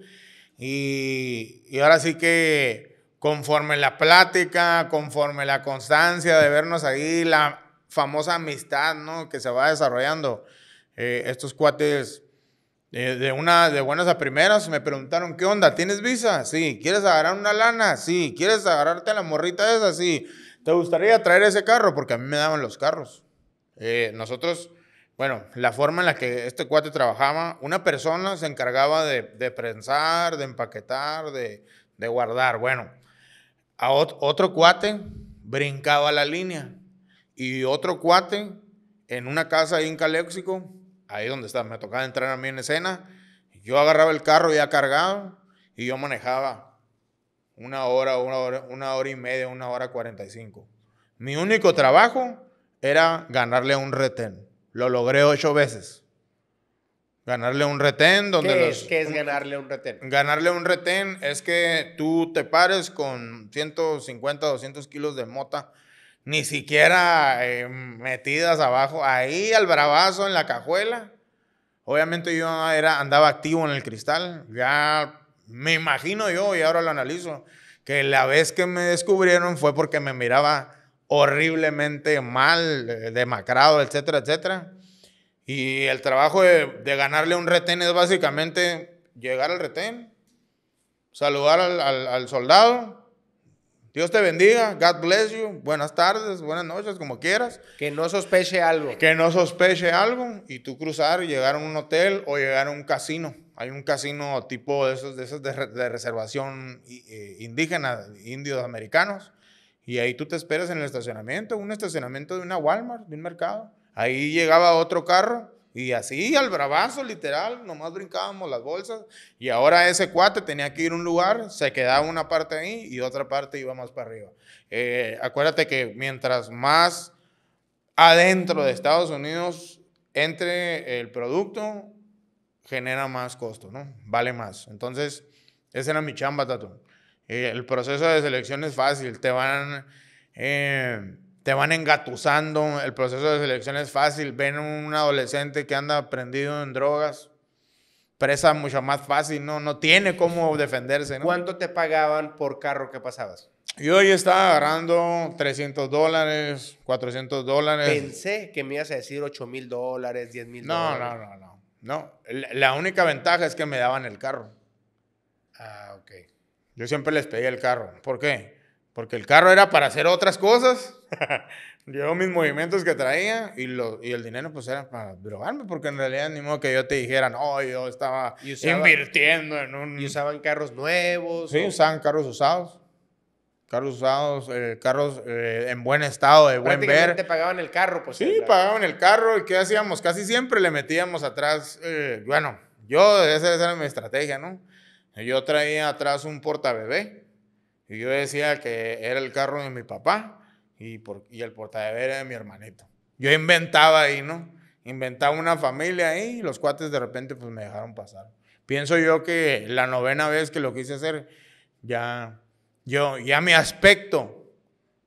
Y, y ahora sí que conforme la plática, conforme la constancia de vernos ahí, la famosa amistad, ¿no? Que se va desarrollando. Eh, estos cuates eh, de una de buenas a primeras me preguntaron qué onda tienes visa sí quieres agarrar una lana sí quieres agarrarte la morrita esa sí te gustaría traer ese carro porque a mí me daban los carros eh, nosotros bueno la forma en la que este cuate trabajaba una persona se encargaba de, prensar de empaquetar de guardar bueno a otro cuate brincaba la línea y otro cuate en una casa ahí en Caléxico, ahí donde estaba, me tocaba entrar a mí en escena, yo agarraba el carro ya cargado y yo manejaba una hora, una hora, una hora y media, una hora cuarenta y cinco. Mi único trabajo era ganarle un retén. Lo logré ocho veces. Ganarle un retén donde ¿Qué es, es ganarle un retén? Ganarle un retén es que tú te pares con 150, 200 kilos de mota, ni siquiera eh, metidas abajo, ahí al bravazo en la cajuela. Obviamente yo era, andaba activo en el cristal, ya me imagino yo y ahora lo analizo, que la vez que me descubrieron fue porque me miraba horriblemente mal, eh, demacrado, etcétera, etcétera y el trabajo de, ganarle un retén es básicamente llegar al retén, saludar al, soldado. Dios te bendiga, God bless you, buenas tardes, buenas noches, como quieras. Que no sospeche algo. Que no sospeche algo y tú cruzar y llegar a un hotel o llegar a un casino. Hay un casino tipo de esos de, de reservación eh, indígena, indios americanos. Y ahí tú te esperas en el estacionamiento, un estacionamiento de una Walmart, de un mercado Ahí llegaba otro carro y así al bravazo, literal, nomás brincábamos las bolsas. Y ahora ese cuate tenía que ir a un lugar, se quedaba una parte ahí y otra parte iba más para arriba. Eh, acuérdate que mientras más adentro de Estados Unidos entre el producto, genera más costo, ¿no? Vale más. Entonces, esa era mi chamba, Tatu. Eh, el proceso de selección es fácil, te van... Eh, te van engatusando, el proceso de selección es fácil, ven un adolescente que anda prendido en drogas, presa mucho más fácil, no, no tiene cómo defenderse. ¿Cuánto te pagaban por carro que pasabas? Yo ya estaba agarrando 300 dólares, 400 dólares. Pensé que me ibas a decir 8 mil dólares, 10 mil no, dólares. No, no, no, no. La única ventaja es que me daban el carro. Ah, ok. Yo siempre les pedía el carro. ¿Por qué? Porque el carro era para hacer otras cosas. yo mis movimientos que traía y, lo, y el dinero pues era para drogarme, porque en realidad ni modo que yo te dijera, no, yo estaba invirtiendo en un... Y usaban carros nuevos. Sí, usaban carros usados. Carros usados, eh, carros eh, en buen estado, de buen ver. te pagaban el carro, pues. Sí, pagaban el carro y ¿qué hacíamos? Casi siempre le metíamos atrás, eh, bueno, yo, esa, era mi estrategia, ¿no? Yo traía atrás un portabebé y yo decía que era el carro de mi papá y, por, y el portadero de mi hermanito. Yo inventaba ahí, ¿no? Inventaba una familia ahí y los cuates de repente pues me dejaron pasar. Pienso yo que la novena vez que lo quise hacer, ya, yo, ya mi aspecto,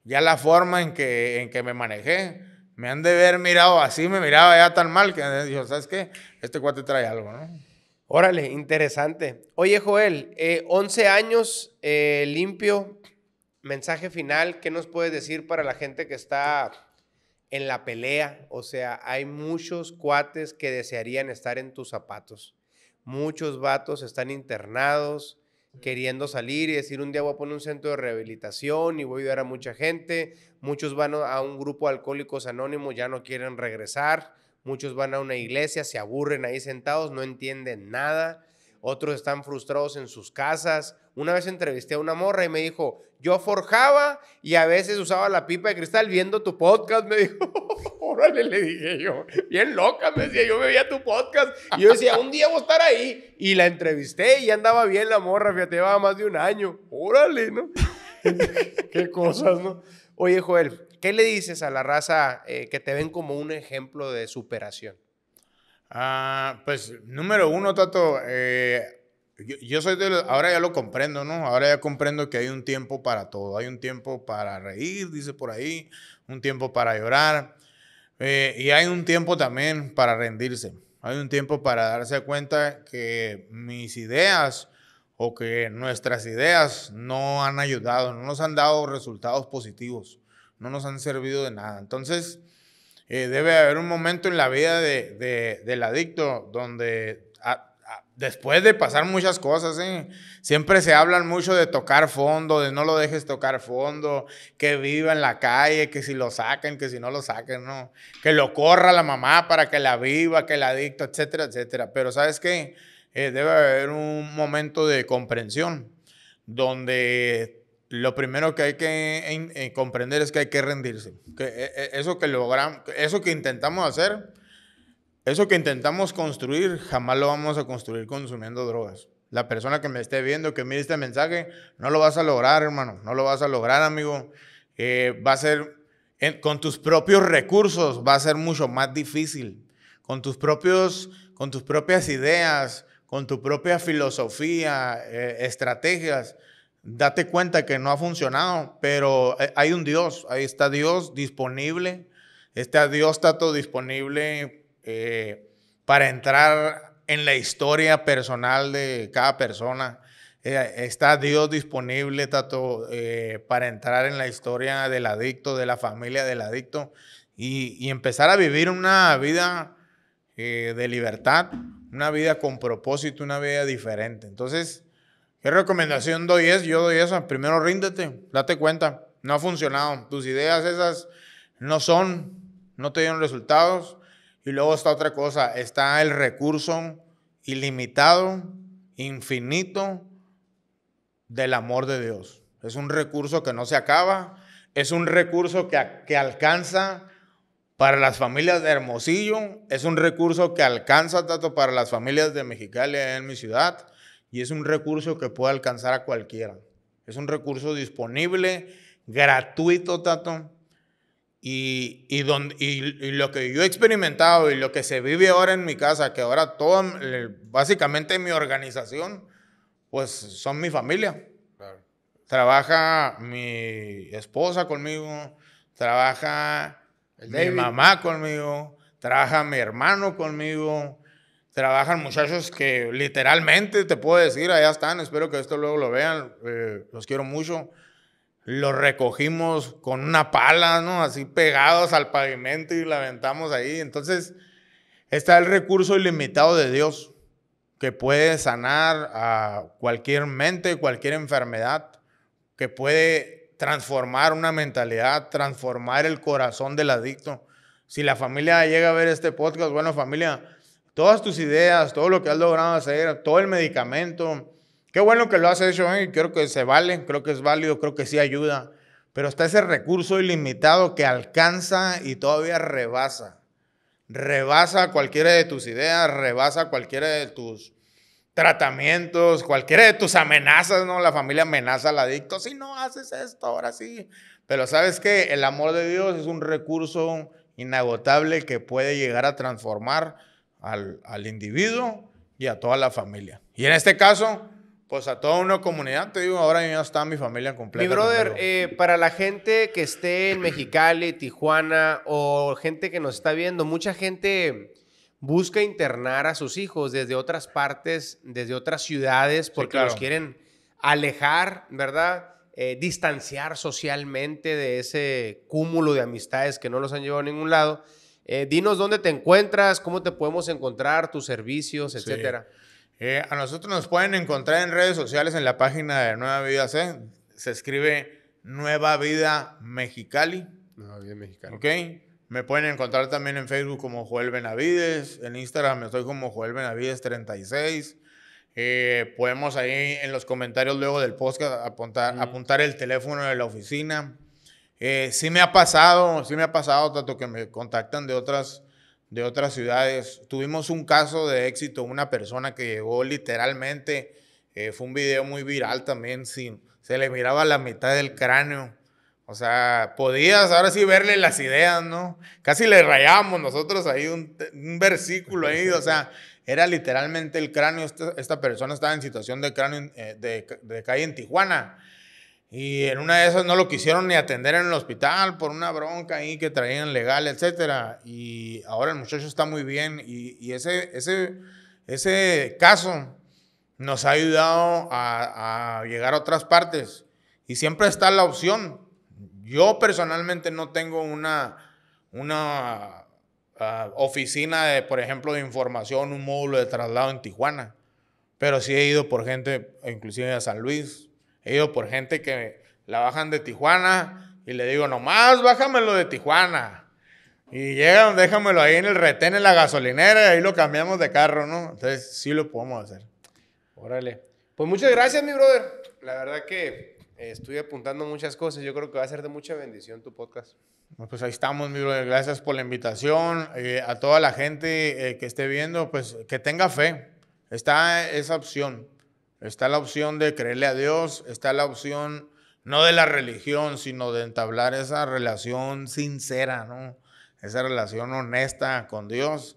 ya la forma en que, en que me manejé, me han de ver mirado así, me miraba ya tan mal que yo, ¿sabes qué? Este cuate trae algo, ¿no? Órale, interesante. Oye, Joel, 11 eh, años eh, limpio, mensaje final, ¿qué nos puedes decir para la gente que está en la pelea? O sea, hay muchos cuates que desearían estar en tus zapatos. Muchos vatos están internados, queriendo salir y decir un día voy a poner un centro de rehabilitación y voy a ayudar a mucha gente. Muchos van a un grupo de alcohólicos anónimos, ya no quieren regresar. Muchos van a una iglesia, se aburren ahí sentados, no entienden nada. Otros están frustrados en sus casas. Una vez entrevisté a una morra y me dijo, yo forjaba y a veces usaba la pipa de cristal viendo tu podcast. Me dijo, órale, le dije yo, bien loca, me decía, yo me veía tu podcast. Y yo decía, un día voy a estar ahí. Y la entrevisté y andaba bien la morra, fíjate, llevaba más de un año. Órale, ¿no? Qué cosas, ¿no? Oye, Joel, ¿Qué le dices a la raza eh, que te ven como un ejemplo de superación? Ah, pues número uno, Tato, eh, yo, soy de ahora ya lo comprendo, ¿no? Ahora ya comprendo que hay un tiempo para todo, hay un tiempo para reír, dice por ahí, un tiempo para llorar, eh, y hay un tiempo también para rendirse, hay un tiempo para darse cuenta que mis ideas o que nuestras ideas no han ayudado, no nos han dado resultados positivos no nos han servido de nada. Entonces, eh, debe haber un momento en la vida del adicto donde después de pasar muchas cosas, ¿eh? siempre se hablan mucho de tocar fondo, de no lo dejes tocar fondo, que viva en la calle, que si lo saquen, que si no lo saquen, que lo corra la mamá para que la viva, que el adicto, etcétera, etcétera. Pero sabes qué, eh, debe haber un momento de comprensión donde lo primero que hay que eh, comprender es que hay que rendirse. Eh, eh, eso que logramos, eso que intentamos hacer, eso que intentamos construir, jamás lo vamos a construir consumiendo drogas. La persona que me esté viendo, que mire este mensaje, no lo vas a lograr, hermano, no lo vas a lograr, amigo. va a ser, con tus propios recursos, va a ser mucho más difícil. Con tus, propios, con tus propias ideas, con tu propia filosofía, estrategias, date cuenta que no ha funcionado, pero eh, hay un Dios, ahí está Dios disponible, este está Dios Tato disponible eh, para entrar en la historia personal de cada persona. Eh, está Dios disponible, Tato, para entrar en la historia del adicto, de la familia del adicto, y empezar a vivir una vida de libertad, una vida con propósito, una vida diferente. Entonces, ¿Qué recomendación doy es? Yo doy esa. Primero ríndete, date cuenta. No ha funcionado. Tus ideas esas no son, no te dieron resultados. Y luego está otra cosa, está el recurso ilimitado, infinito del amor de Dios. Es un recurso que no se acaba, es un recurso que, que alcanza para las familias de Hermosillo, es un recurso que alcanza tanto para las familias de Mexicali en mi ciudad, y es un recurso que puede alcanzar a cualquiera. Es un recurso disponible, gratuito, Tato. Y, lo que yo he experimentado y lo que se vive ahora en mi casa, que ahora todo, básicamente mi organización, pues son mi familia. Trabaja mi esposa conmigo, trabaja mi mamá conmigo, trabaja mi hermano conmigo, trabajan muchachos que literalmente te puedo decir, allá están, espero que esto luego lo vean, eh, los quiero mucho. Los recogimos con una pala, ¿no? Así pegados al pavimento y la aventamos ahí. Entonces, está el recurso ilimitado de Dios que puede sanar a cualquier mente, cualquier enfermedad, que puede transformar una mentalidad, transformar el corazón del adicto. Si la familia llega a ver este podcast, bueno familia, todas tus ideas, todo lo que has logrado hacer, todo el medicamento. Qué bueno que lo has hecho, ¿eh? creo que se vale, creo que es válido, creo que sí ayuda. Pero está ese recurso ilimitado que alcanza y todavía rebasa. Rebasa cualquiera de tus ideas, rebasa cualquiera de tus tratamientos, cualquiera de tus amenazas, ¿no? La familia amenaza al adicto, si no haces esto, ahora sí. Pero sabes que el amor de Dios es un recurso inagotable que puede llegar a transformar al, al individuo y a toda la familia. Y en este caso, pues a toda una comunidad, te digo, ahora ya está mi familia completa. Mi brother, eh, para la gente que esté en Mexicali, Tijuana o gente que nos está viendo, mucha gente busca internar a sus hijos desde otras partes, desde otras ciudades, porque los quieren alejar, ¿verdad? Eh, distanciar socialmente de ese cúmulo de amistades que no los han llevado a ningún lado. Eh, dinos dónde te encuentras, cómo te podemos encontrar, tus servicios, etc. Eh, a nosotros nos pueden encontrar en redes sociales en la página de Nueva Vida C. Se escribe Nueva Vida Mexicali. Nueva Vida Mexicali. Ok. Me pueden encontrar también en Facebook como Joel Benavides. En Instagram estoy como Joel Benavides36. Eh, podemos ahí en los comentarios luego del podcast apuntar el teléfono de la oficina. Eh, sí me ha pasado, sí me ha pasado, tanto que me contactan de otras, de otras ciudades. Tuvimos un caso de éxito, una persona que llegó literalmente, eh, fue un video muy viral también, se le miraba la mitad del cráneo. O sea, podías ahora sí verle las ideas, ¿no? Casi le rayamos nosotros ahí un, versículo ahí, o sea, era literalmente el cráneo, esta, persona estaba en situación de cráneo, eh, de, de calle en Tijuana y en una de esas no lo quisieron ni atender en el hospital por una bronca ahí que traían legal, etc. Y ahora el muchacho está muy bien y, ese, ese, ese caso nos ha ayudado a, llegar a otras partes. Y siempre está la opción. Yo personalmente no tengo una, una ah, oficina, de, por ejemplo, de información, un módulo de traslado en Tijuana, pero sí he ido por gente, inclusive a San Luis, He ido por gente que la bajan de Tijuana y le digo, nomás bájamelo de Tijuana. Y llegan, déjamelo ahí en el retén, en la gasolinera, y ahí lo cambiamos de carro, ¿no? Entonces sí lo podemos hacer. Órale. Pues muchas gracias, mi brother. La verdad que eh, estoy apuntando muchas cosas. Yo creo que va a ser de mucha bendición tu podcast. Pues ahí estamos, mi brother. Gracias por la invitación. Eh, a toda la gente eh, que esté viendo, pues que tenga fe. Está esa opción. Está la opción de creerle a Dios, está la opción no de la religión, sino de entablar esa relación sincera, ¿no? Esa relación honesta con Dios.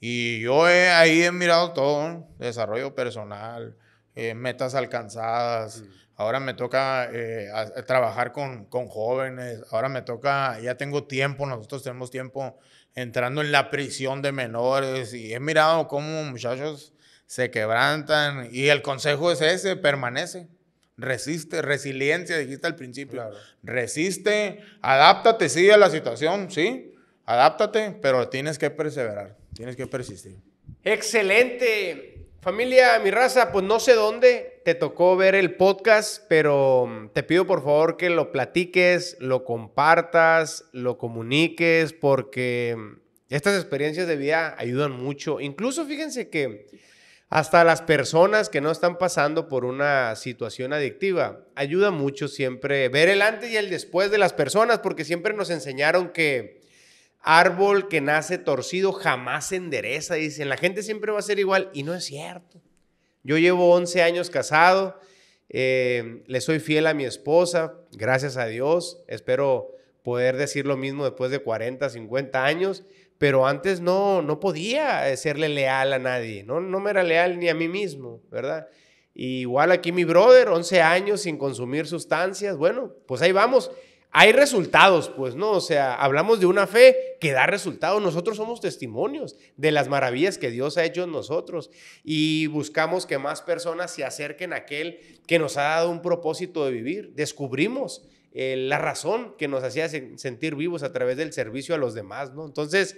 Y yo ahí he mirado todo, desarrollo personal, eh, metas alcanzadas. Mm. Ahora me toca eh, trabajar con, con, jóvenes. Ahora me toca, ya tengo tiempo, nosotros tenemos tiempo entrando en la prisión de menores. Y he mirado cómo muchachos se quebrantan y el consejo es ese, permanece. Resiste, resiliencia, dijiste al principio. Resiste, adáptate, sí, a la situación, sí, adáptate, pero tienes que perseverar, tienes que persistir. Excelente. Familia, mi raza, pues no sé dónde te tocó ver el podcast, pero mm, te pido por favor que lo platiques, lo compartas, lo comuniques, porque mm, estas experiencias de vida ayudan mucho. Incluso fíjense que hasta las personas que no están pasando por una situación adictiva, ayuda mucho siempre ver el antes y el después de las personas, porque siempre nos enseñaron que árbol que nace torcido jamás se endereza, dicen, la gente siempre va a ser igual, y no es cierto. Yo llevo 11 años casado, eh, le soy fiel a mi esposa, gracias a Dios, espero poder decir lo mismo después de 40, 50 años, pero antes no, no podía eh, serle leal a nadie, no, no me era leal ni a mí mismo, ¿verdad? igual aquí mi brother, 11 años sin consumir sustancias, bueno, pues ahí vamos. Hay resultados, pues, ¿no? O sea, hablamos de una fe que da resultados. Nosotros somos testimonios de las maravillas que Dios ha hecho en nosotros y buscamos que más personas se acerquen a aquel que nos ha dado un propósito de vivir. Descubrimos eh, la razón que nos hacía sentir vivos a través del servicio a los demás, ¿no? Entonces,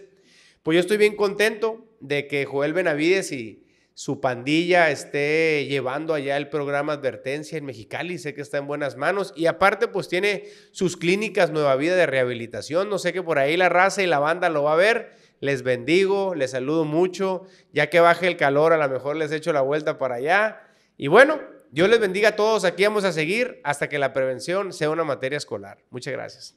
pues yo estoy bien contento de que Joel Benavides y su pandilla esté llevando allá el programa Advertencia en Mexicali. Sé que está en buenas manos. Y aparte, pues tiene sus clínicas Nueva Vida de Rehabilitación. No sé que por ahí la raza y la banda lo va a ver. Les bendigo, les saludo mucho. Ya que baje el calor, a lo mejor les echo la vuelta para allá. Y bueno, Dios les bendiga a todos. Aquí vamos a seguir hasta que la prevención sea una materia escolar. Muchas gracias.